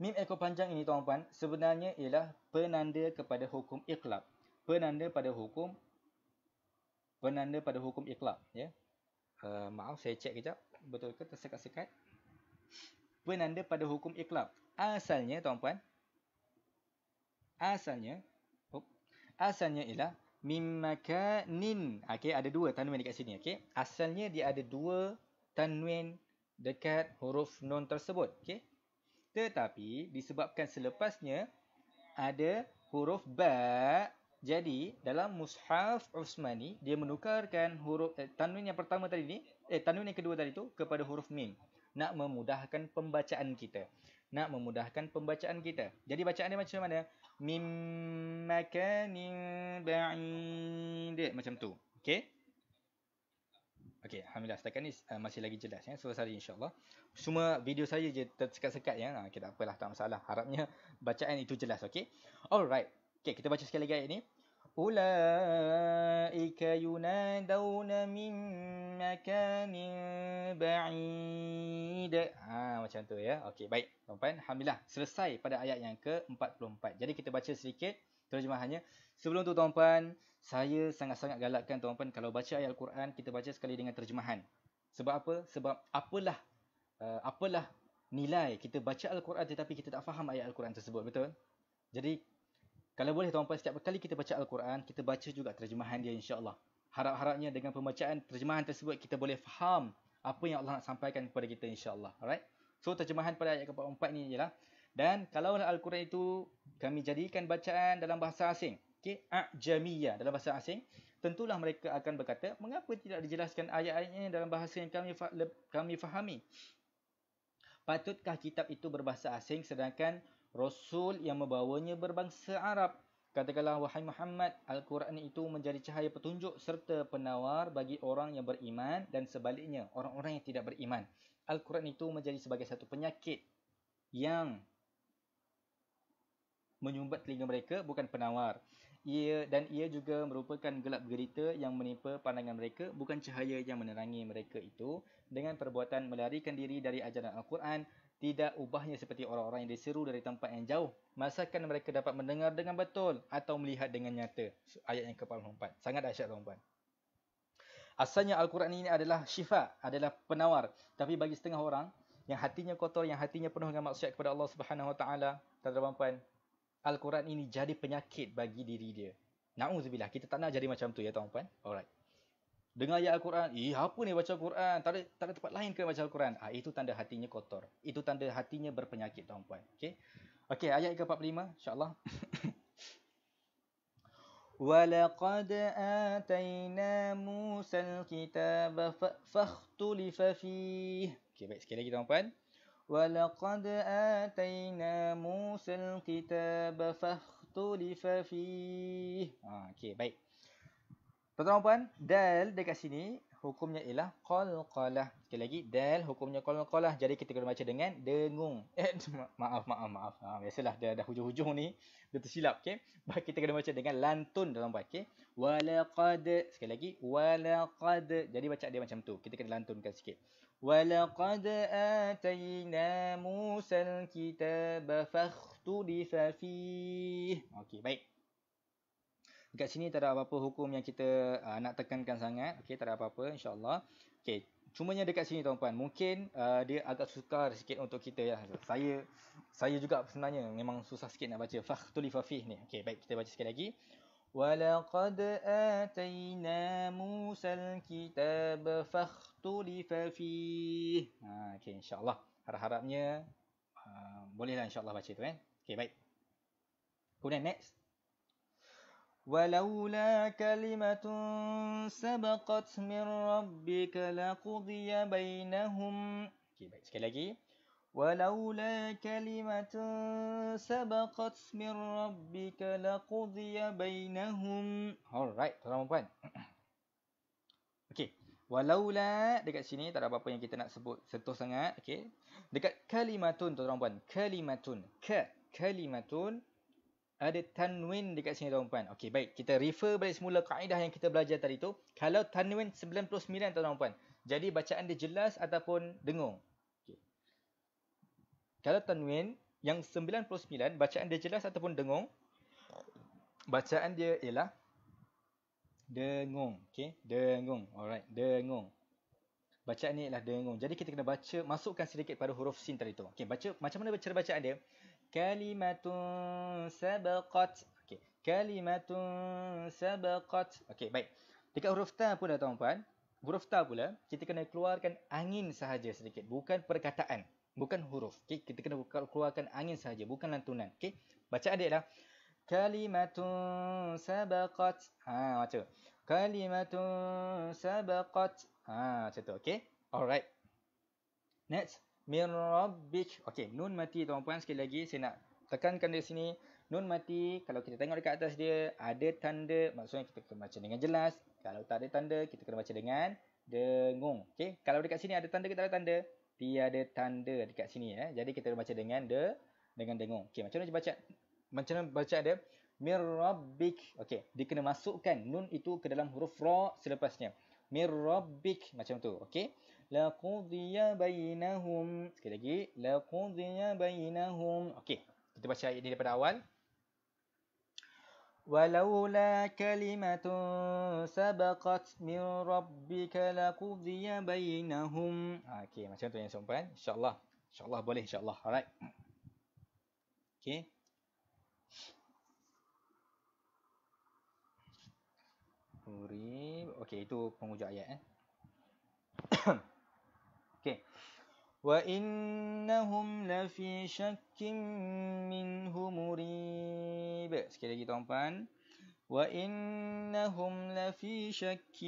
Mim ekor panjang ini tuan puan sebenarnya ialah penanda kepada hukum iqlab. Penanda pada hukum penanda pada hukum iqlab ya. Uh, maaf saya cek kejap betul ke tersekat-sekat. Penanda pada hukum iqlab. Asalnya tuan puan asalnya oh, asalnya ialah mim makanin. Okey ada dua tanwin dekat sini okey. Asalnya dia ada dua tanwin dekat huruf nun tersebut okey. Tetapi disebabkan selepasnya ada huruf ba. Jadi dalam mushaf Utsmani dia menukarkan huruf eh, tanwin yang pertama tadi ni eh tanwin yang kedua tadi tu kepada huruf mim. Nak memudahkan pembacaan kita. Nak memudahkan pembacaan kita. Jadi bacaan dia macam mana? Mim makanin ba'id. Macam tu. Okey? Okay, Alhamdulillah setakat ni uh, masih lagi jelas ya. So, saya insyaAllah. Semua video saya je tersekat-sekat ya. Ha, okay, tak apalah, tak masalah. Harapnya bacaan itu jelas, okay? Alright. Okay, kita baca sekali lagi ayat ni. Ula'ika yunadawna min makanin ba'id. Ha, macam tu ya. Okay, baik. Tuan-tuan, Alhamdulillah. Selesai pada ayat yang ke-44. Jadi, kita baca sedikit terjemahannya. Sebelum tu, tuan-tuan, saya sangat-sangat galakkan tuan-tuan kalau baca ayat Al-Quran kita baca sekali dengan terjemahan. Sebab apa? Sebab apalah uh, apalah nilai kita baca Al-Quran tetapi kita tak faham ayat Al-Quran tersebut, betul? Jadi kalau boleh tuan-tuan setiap kali kita baca Al-Quran, kita baca juga terjemahan dia insya-Allah. Harap-harapnya dengan pembacaan terjemahan tersebut kita boleh faham apa yang Allah nak sampaikan kepada kita insya-Allah. Alright? So terjemahan pada ayat ke-4 ni ialah dan kalau Al-Quran itu kami jadikan bacaan dalam bahasa asing, okay, ajamiyah dalam bahasa asing, tentulah mereka akan berkata, mengapa tidak dijelaskan ayat-ayatnya dalam bahasa yang kami fa kami fahami? Patutkah kitab itu berbahasa asing sedangkan Rasul yang membawanya berbangsa Arab? Katakanlah, wahai Muhammad, Al-Quran itu menjadi cahaya petunjuk serta penawar bagi orang yang beriman dan sebaliknya orang-orang yang tidak beriman. Al-Quran itu menjadi sebagai satu penyakit yang menyumbat telinga mereka bukan penawar ia dan ia juga merupakan gelap gerita yang menimpa pandangan mereka bukan cahaya yang menerangi mereka itu dengan perbuatan melarikan diri dari ajaran al-Quran tidak ubahnya seperti orang-orang yang diseru dari tempat yang jauh masakan mereka dapat mendengar dengan betul atau melihat dengan nyata ayat yang ke-44 sangat dahsyat tuan asalnya al-Quran ini adalah syifa adalah penawar tapi bagi setengah orang yang hatinya kotor yang hatinya penuh dengan maksiat kepada Allah Subhanahu Wa Taala tuan-tuan Al-Quran ini jadi penyakit bagi diri dia. Na'udzubillah. Kita tak nak jadi macam tu ya, Tuan Puan. Alright. Dengar ayat Al-Quran. Eh, apa ni baca Al-Quran? Tak tak ada tempat lain ke baca Al-Quran? Ah, itu tanda hatinya kotor. Itu tanda hatinya berpenyakit, Tuan Puan. Okay? Okay, ayat ke-45. InsyaAllah. وَلَقَدْ آتَيْنَا مُوسَى الْكِتَابَ فَاخْتُلِفَ فِيهِ Okay, baik. Sekali lagi, Tuan Puan. وَلَقَدْ آتَيْنَا نَفْسَ الْكِتَابَ فَاخْتُلِفَ فِيهِ Ha, okay, baik. Tuan-tuan puan, dal dekat sini hukumnya ialah qalqalah. Sekali lagi dal hukumnya qalqalah. Jadi kita kena baca dengan dengung. Eh maaf maaf maaf. Ha, biasalah dia dah hujung-hujung ni dia tersilap okey. Baik kita kena baca dengan lantun dalam baik okey. Walaqad sekali lagi walaqad. Jadi baca dia macam tu. Kita kena lantunkan sikit. Walaqad atayna Musa al-kitaba fakhtudifa fihi. Okey baik. Dekat sini tak ada apa-apa hukum yang kita uh, nak tekankan sangat. Okey, tak ada apa-apa insya-Allah. Okey, cumanya dekat sini tuan-tuan, mungkin uh, dia agak sukar sikit untuk kita ya. Saya saya juga sebenarnya memang susah sikit nak baca fakhtul fafih ni. Okey, baik kita baca sekali lagi. Walaqad atayna Musa al-kitab fakhtul fafih. Ha, okey insya-Allah. Harap-harapnya uh, bolehlah insya-Allah baca tu eh. Okey, baik. Kemudian next. ولولا كلمة سبقت من ربك لقضي بينهم ولولا كلمة سبقت من ربك لقضي بينهم Alright, tuan-tuan dan Okay, walaulah la dekat sini tak ada apa-apa yang kita nak sebut sentuh sangat Okay, dekat kalimatun tuan-tuan Kalimatun, ke, kalimatun ada tanwin dekat sini tuan-puan. Okey, baik. Kita refer balik semula kaedah yang kita belajar tadi tu. Kalau tanwin 99 tuan-puan. Jadi bacaan dia jelas ataupun dengung. Okay. Kalau tanwin yang 99 bacaan dia jelas ataupun dengung. Bacaan dia ialah dengung. Okey, dengung. Alright, dengung. Bacaan ni ialah dengung. Jadi kita kena baca masukkan sedikit pada huruf sin tadi tu. Okey, baca macam mana cara bacaan dia? kalimatun sabaqat. Okey, kalimatun sabaqat. Okey, baik. Dekat huruf ta pun dah tuan-tuan. Huruf ta pula kita kena keluarkan angin sahaja sedikit, bukan perkataan, bukan huruf. Okey, kita kena keluarkan angin sahaja, bukan lantunan. Okey. Baca dia adalah kalimatun sabaqat. Ha, macam tu. Kalimatun sabaqat. Ha, macam tu. Okey. Alright. Next min Okey, nun mati tuan-tuan sekali lagi saya nak tekankan di sini nun mati kalau kita tengok dekat atas dia ada tanda maksudnya kita kena baca dengan jelas. Kalau tak ada tanda kita kena baca dengan dengung. Okey, kalau dekat sini ada tanda kita ada tanda? Tiada tanda dekat sini ya. Jadi kita baca dengan de dengan dengung. Okey, macam mana baca? Macam mana baca dia? Mirabik, Okey, dia kena masukkan nun itu ke dalam huruf ra selepasnya. Mirabik macam tu. Okey laqudhiya bainahum. Sekali lagi, laqudhiya bainahum. Okey, kita baca ayat ini daripada awal. Walaula kalimatun sabaqat min rabbika laqudhiya bainahum. Okey, macam tu yang sempat. InsyaAllah. InsyaAllah boleh. InsyaAllah. Alright. Okey. Okey, itu pengujuk ayat. Eh. وَإِنَّهُمْ لَفِي شَكٍّ مِّنْهُ مُرِيبٍ Sekali lagi tuan-puan. وَإِنَّهُمْ لَفِي شَكٍّ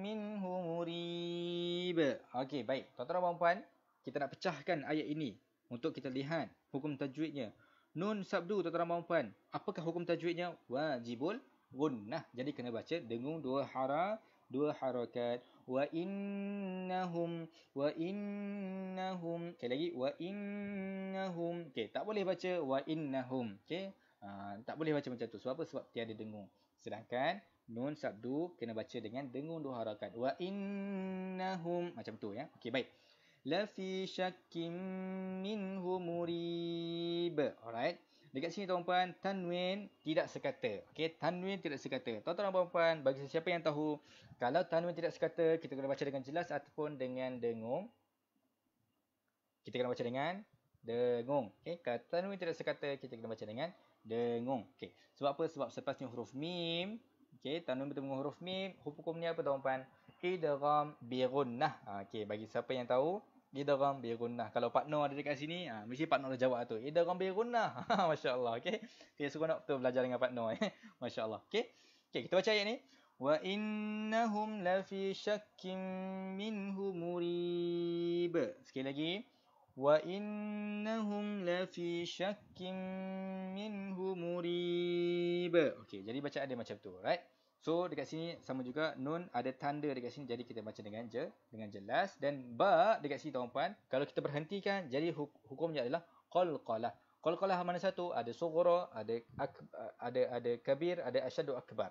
مِّنْهُ مُرِيبٍ Okey, baik. Tuan-tuan dan puan kita nak pecahkan ayat ini untuk kita lihat hukum tajwidnya. Nun sabdu, tuan-tuan dan puan Apakah hukum tajwidnya? Wajibul gunnah. Jadi kena baca dengung dua hara dua harakat wa innahum wa innahum okey lagi wa innahum okey tak boleh baca wa innahum okey uh, tak boleh baca macam tu sebab apa sebab tiada dengung sedangkan nun sabdu kena baca dengan dengung dua harakat wa innahum macam tu ya okey baik la fi syakkin minhu murib alright Dekat sini tuan-puan, tanwin tidak sekata. Okey, tanwin tidak sekata. Tuan-tuan dan puan-puan, bagi sesiapa yang tahu, kalau tanwin tidak sekata, kita kena baca dengan jelas ataupun dengan dengung. Kita kena baca dengan dengung. Okey, kalau tanwin tidak sekata, kita kena baca dengan dengung. Okey. Sebab apa? Sebab selepasnya huruf mim, okey, tanwin bertemu huruf mim, Hukumnya apa tuan-puan? Idgham bi gunnah. Ha, okey, bagi siapa yang tahu, Ida orang berunah. Kalau partner ada dekat sini, ha, mesti partner dah jawab tu. Ida orang berunah. Masya Allah. Okay. Okay, suka nak tu belajar dengan partner. Eh? Masya Allah. Okay. Okay, kita baca ayat ni. Wa innahum lafi syakkim minhu murib. Sekali lagi. Wa innahum lafi syakkim minhu murib. Okay, jadi baca ada macam tu. Right? So dekat sini sama juga nun ada tanda dekat sini jadi kita baca dengan je dengan jelas dan ba dekat sini tuan-tuan kalau kita berhentikan jadi hukumnya adalah qalqalah. Qalqalah mana satu? Ada sughra, ada ak ada ada kabir, ada asyadu akbar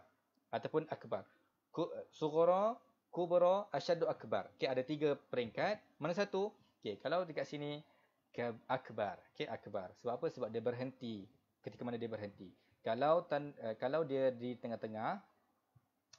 ataupun akbar. Sughra, kubra, asyadu akbar. Okey ada tiga peringkat. Mana satu? Okey kalau dekat sini akbar. Okey akbar. Sebab apa? Sebab dia berhenti ketika mana dia berhenti. Kalau tan, eh, kalau dia di tengah-tengah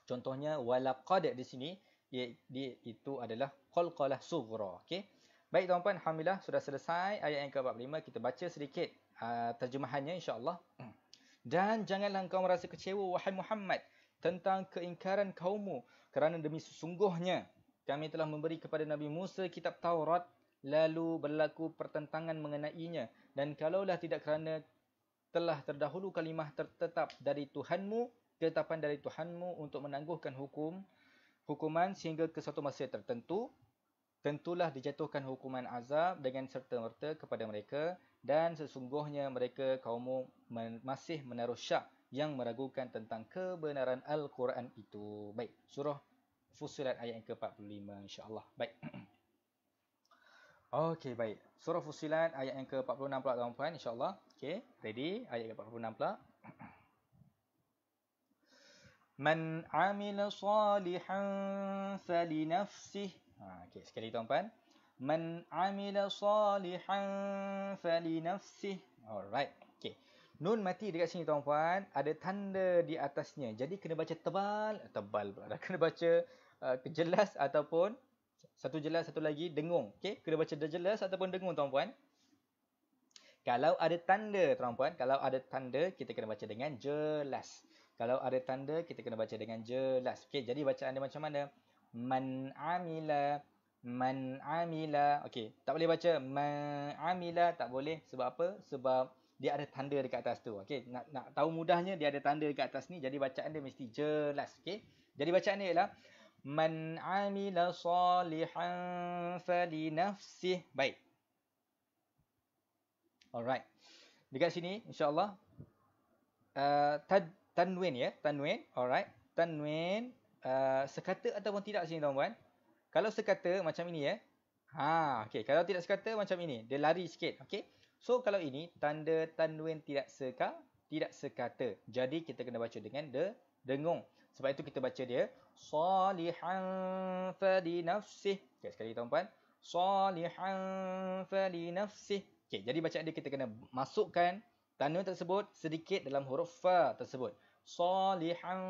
Contohnya walaqad di sini dia, dia itu adalah qalqalah sughra. Okey. Baik tuan-tuan, alhamdulillah sudah selesai ayat yang ke-45. Kita baca sedikit uh, terjemahannya insya-Allah. Hmm. Dan janganlah engkau merasa kecewa wahai Muhammad tentang keingkaran kaummu kerana demi sesungguhnya kami telah memberi kepada Nabi Musa kitab Taurat lalu berlaku pertentangan mengenainya dan kalaulah tidak kerana telah terdahulu kalimah tertetap dari Tuhanmu ketetapan dari Tuhanmu untuk menangguhkan hukum hukuman sehingga ke suatu masa tertentu, tentulah dijatuhkan hukuman azab dengan serta-merta kepada mereka dan sesungguhnya mereka kaummu masih menaruh syak yang meragukan tentang kebenaran Al-Quran itu. Baik, surah Fusilat ayat yang ke-45 insya Allah. Baik. Okey, baik. Surah Fusilat ayat yang ke-46 pula tuan-puan insyaAllah. Okey, ready? Ayat ke-46 pula. Man amila salihan falinafsih. Ha, okay, sekali tuan-puan. Man amila salihan falinafsih. Alright. Okay. Nun mati dekat sini tuan-puan. Ada tanda di atasnya. Jadi kena baca tebal. Tebal pula Kena baca uh, jelas ataupun satu jelas satu lagi dengung. Okay. Kena baca dah jelas ataupun dengung tuan-puan. Kalau ada tanda tuan-puan. Kalau ada tanda kita kena baca dengan Jelas. Kalau ada tanda, kita kena baca dengan jelas. Okey, jadi bacaan dia macam mana? Man amila, man amila. Okey, tak boleh baca man amila, tak boleh. Sebab apa? Sebab dia ada tanda dekat atas tu. Okey, nak, nak tahu mudahnya, dia ada tanda dekat atas ni. Jadi bacaan dia mesti jelas. Okey, jadi bacaan dia ialah Man amila salihan fali nafsih. Baik. Alright. Dekat sini, insyaAllah. Uh, tad, tanwin ya, tanwin. Alright. Tanwin uh, sekata ataupun tidak sini tuan-tuan. Kalau sekata macam ini ya. Ha, okey. Kalau tidak sekata macam ini, dia lari sikit, okey. So kalau ini tanda tanwin tidak seka, tidak sekata. Jadi kita kena baca dengan de dengung. Sebab itu kita baca dia salihan fa di nafsi, Okay, sekali tuan-tuan. Salihan fa di nafsi, Okey, jadi bacaan dia kita kena masukkan tanwin tersebut sedikit dalam huruf fa tersebut salihan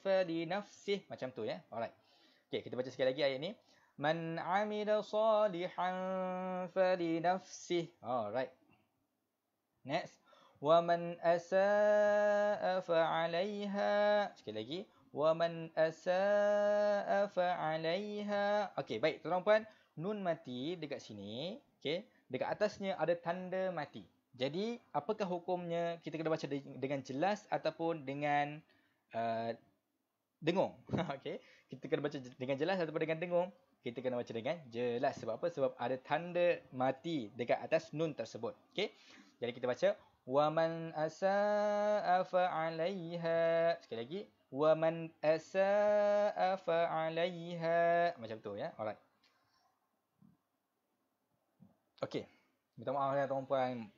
fa fali nafsih macam tu ya alright okey kita baca sekali lagi ayat ni man amila salihan fa fali nafsih alright next wa man asaa fa alaiha sekali lagi wa man asaa fa alaiha okey baik tuan-tuan nun mati dekat sini okey dekat atasnya ada tanda mati jadi, apakah hukumnya kita kena baca dengan jelas ataupun dengan uh, dengung? okay. Kita kena baca dengan jelas ataupun dengan dengung? Kita kena baca dengan jelas. Sebab apa? Sebab ada tanda mati dekat atas nun tersebut. Okay. Jadi, kita baca. وَمَنْ أَسَاءَ فَعَلَيْهَا Sekali lagi. وَمَنْ أَسَاءَ فَعَلَيْهَا Macam tu, ya. Alright. Okay. Minta maaf ya, eh, tuan-puan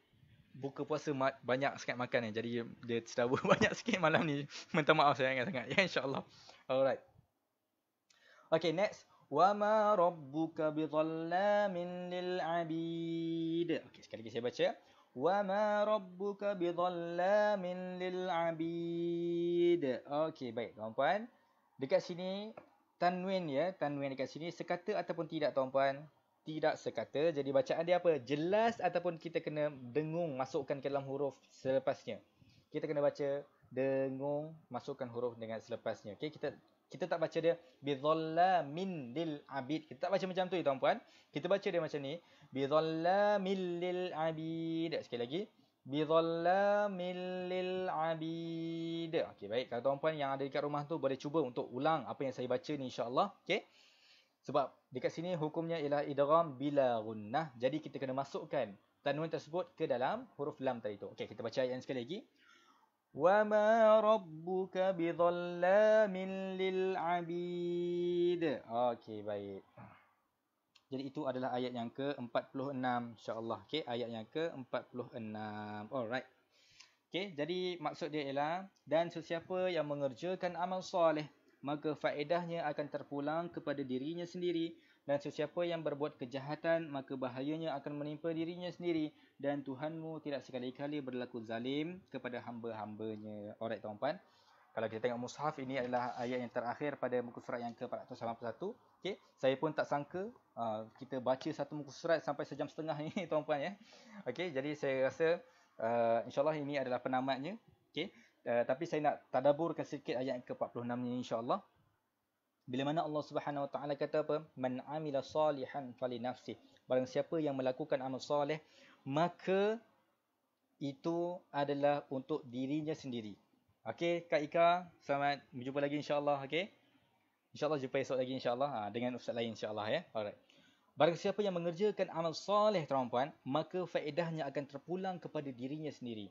buka puasa ma- banyak sangat makan ni. Jadi dia sedawa banyak sikit malam ni. Minta maaf saya ingat sangat. Ya yeah, insyaAllah. Alright. Okay next. Wa ma rabbuka bi dhallamin lil abid. Okay sekali lagi saya baca. Wa ma rabbuka bi dhallamin lil abid. Okay baik tuan-puan. Dekat sini tanwin ya. Tanwin dekat sini sekata ataupun tidak tuan-puan tidak sekata. Jadi bacaan dia apa? Jelas ataupun kita kena dengung masukkan ke dalam huruf selepasnya. Kita kena baca dengung masukkan huruf dengan selepasnya. Okey, kita kita tak baca dia bidhallamin lil abid. Kita tak baca macam tu, eh, tuan-puan. Kita baca dia macam ni, bidhallamin lil abid. Sekali lagi, bidhallamin lil abid. Okey, baik. Kalau tuan-puan yang ada dekat rumah tu boleh cuba untuk ulang apa yang saya baca ni insya-Allah. Okey. Sebab dekat sini hukumnya ialah idgham bila gunnah. Jadi kita kena masukkan tanwin tersebut ke dalam huruf lam tadi tu. Okey, kita baca ayat sekali lagi. Wa ma rabbuka bidhallamin lil 'abid. Okey, baik. Jadi itu adalah ayat yang ke-46 insya-Allah. Okey, ayat yang ke-46. Alright. Okey, jadi maksud dia ialah dan sesiapa yang mengerjakan amal soleh maka faedahnya akan terpulang kepada dirinya sendiri dan sesiapa yang berbuat kejahatan maka bahayanya akan menimpa dirinya sendiri dan Tuhanmu tidak sekali-kali berlaku zalim kepada hamba-hambanya. Alright tuan-puan. Kalau kita tengok mushaf ini adalah ayat yang terakhir pada muka surat yang ke-481. Okey, saya pun tak sangka uh, kita baca satu muka surat sampai sejam setengah ini tuan-puan ya. Okey, jadi saya rasa uh, insya-Allah ini adalah penamatnya. Okey uh, tapi saya nak tadabburkan sikit ayat ke-46 ni insya-Allah. Bila mana Allah Subhanahu Wa Taala kata apa? Man amila salihan fali nafsi. Barang siapa yang melakukan amal soleh, maka itu adalah untuk dirinya sendiri. Okey, Kak Ika, selamat berjumpa lagi insya-Allah, okey? Insya-Allah jumpa esok lagi insya-Allah ha, dengan ustaz lain insya-Allah ya. Alright. Barang siapa yang mengerjakan amal soleh, tuan-puan, maka faedahnya akan terpulang kepada dirinya sendiri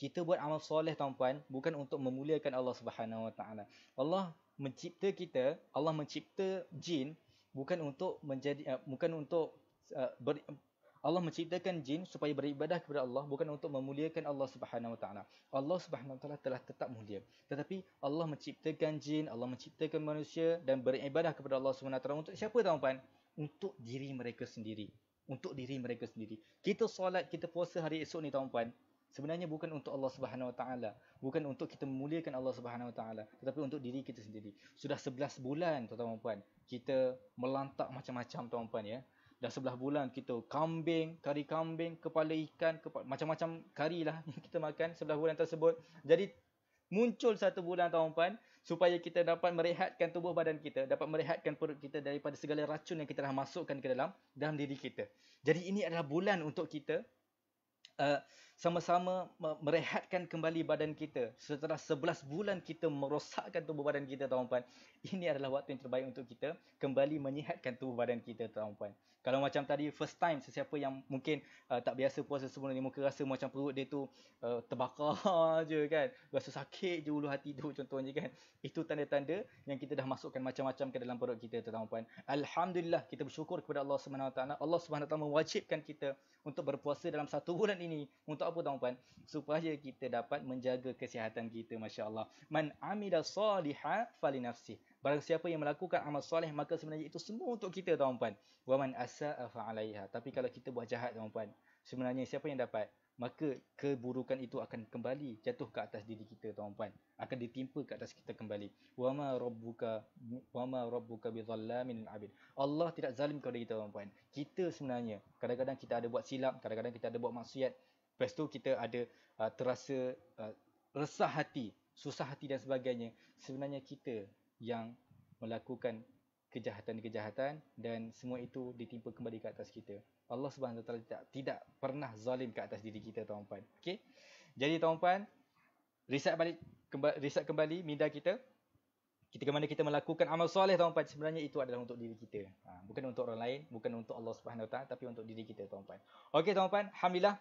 kita buat amal soleh tuan-puan bukan untuk memuliakan Allah Subhanahu Wa Taala. Allah mencipta kita, Allah mencipta jin bukan untuk menjadi uh, bukan untuk uh, ber, Allah menciptakan jin supaya beribadah kepada Allah bukan untuk memuliakan Allah Subhanahu Wa Taala. Allah Subhanahu Wa Taala telah tetap mulia. Tetapi Allah menciptakan jin, Allah menciptakan manusia dan beribadah kepada Allah Subhanahu Wa Taala untuk siapa tuan-puan? Untuk diri mereka sendiri. Untuk diri mereka sendiri. Kita solat, kita puasa hari esok ni tuan-puan sebenarnya bukan untuk Allah Subhanahu Wa Taala, bukan untuk kita memuliakan Allah Subhanahu Wa Taala, tetapi untuk diri kita sendiri. Sudah 11 bulan, tuan-tuan dan puan, kita melantak macam-macam tuan-tuan puan ya. Dah sebelah bulan kita kambing, kari kambing, kepala ikan, kepala, macam-macam kari lah yang kita makan sebelah bulan tersebut. Jadi muncul satu bulan tuan puan supaya kita dapat merehatkan tubuh badan kita, dapat merehatkan perut kita daripada segala racun yang kita dah masukkan ke dalam dalam diri kita. Jadi ini adalah bulan untuk kita uh, sama-sama merehatkan kembali badan kita setelah 11 bulan kita merosakkan tubuh badan kita tuan puan ini adalah waktu yang terbaik untuk kita kembali menyihatkan tubuh badan kita tuan puan kalau macam tadi first time sesiapa yang mungkin uh, tak biasa puasa sebelum ni muka rasa macam perut dia tu uh, terbakar je kan rasa sakit je ulu hati tu contohnya kan itu tanda-tanda yang kita dah masukkan macam-macam ke dalam perut kita tuan puan alhamdulillah kita bersyukur kepada Allah Subhanahu Allah Subhanahu mewajibkan kita untuk berpuasa dalam satu bulan ini untuk apa tuan puan supaya kita dapat menjaga kesihatan kita masya-Allah man amida salihan fali nafsi barang siapa yang melakukan amal soleh maka sebenarnya itu semua untuk kita tuan puan wa man asaa fa tapi kalau kita buat jahat tuan puan sebenarnya siapa yang dapat maka keburukan itu akan kembali jatuh ke atas diri kita tuan puan akan ditimpa ke atas kita kembali wa ma rabbuka wa ma rabbuka bidhallamin abid Allah tidak zalim kepada kita tuan puan kita sebenarnya kadang-kadang kita ada buat silap kadang-kadang kita ada buat maksiat Lepas tu kita ada uh, terasa uh, resah hati, susah hati dan sebagainya. Sebenarnya kita yang melakukan kejahatan-kejahatan dan semua itu ditimpa kembali ke atas kita. Allah Subhanahu Taala tidak, pernah zalim ke atas diri kita tuan puan. Okey. Jadi tuan puan, riset balik kembali riset kembali minda kita. Kita ke mana kita melakukan amal soleh tuan puan sebenarnya itu adalah untuk diri kita. Ha, bukan untuk orang lain, bukan untuk Allah Subhanahu Taala tapi untuk diri kita tuan puan. Okey tuan puan, alhamdulillah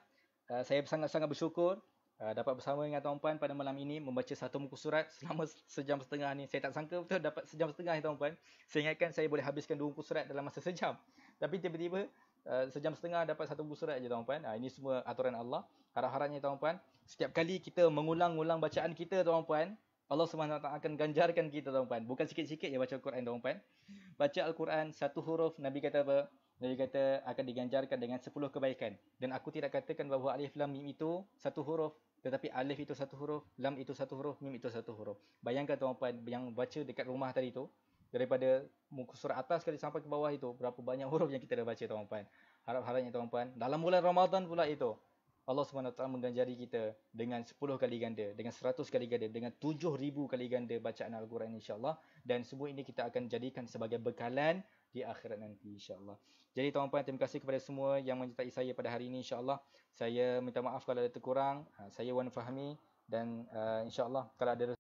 Uh, saya sangat-sangat bersyukur uh, dapat bersama dengan tuan-puan pada malam ini membaca satu muka surat selama sejam setengah ni. Saya tak sangka betul dapat sejam setengah ni tuan-puan. Saya ingatkan saya boleh habiskan dua muka surat dalam masa sejam. Tapi tiba-tiba uh, sejam setengah dapat satu muka surat je tuan-puan. ini semua aturan Allah. Harap-harapnya tuan-puan, setiap kali kita mengulang-ulang bacaan kita tuan-puan, Allah SWT akan ganjarkan kita tuan-puan. Bukan sikit-sikit je baca Al-Quran tuan-puan. Baca Al-Quran satu huruf Nabi kata apa? Nabi kata akan diganjarkan dengan sepuluh kebaikan. Dan aku tidak katakan bahawa alif lam mim itu satu huruf. Tetapi alif itu satu huruf, lam itu satu huruf, mim itu satu huruf. Bayangkan tuan-tuan yang baca dekat rumah tadi tu, daripada muka surat atas kali sampai ke bawah itu, berapa banyak huruf yang kita dah baca tuan-tuan. Harap-harapnya tuan-tuan, dalam bulan Ramadan pula itu, Allah SWT mengganjari kita dengan 10 kali ganda, dengan 100 kali ganda, dengan 7,000 kali ganda bacaan Al-Quran insyaAllah. Dan semua ini kita akan jadikan sebagai bekalan di akhirat nanti insyaAllah. Jadi tuan puan terima kasih kepada semua yang menyertai saya pada hari ini insyaAllah. Saya minta maaf kalau ada terkurang. Ha, saya Wan Fahmi dan uh, insyaAllah kalau ada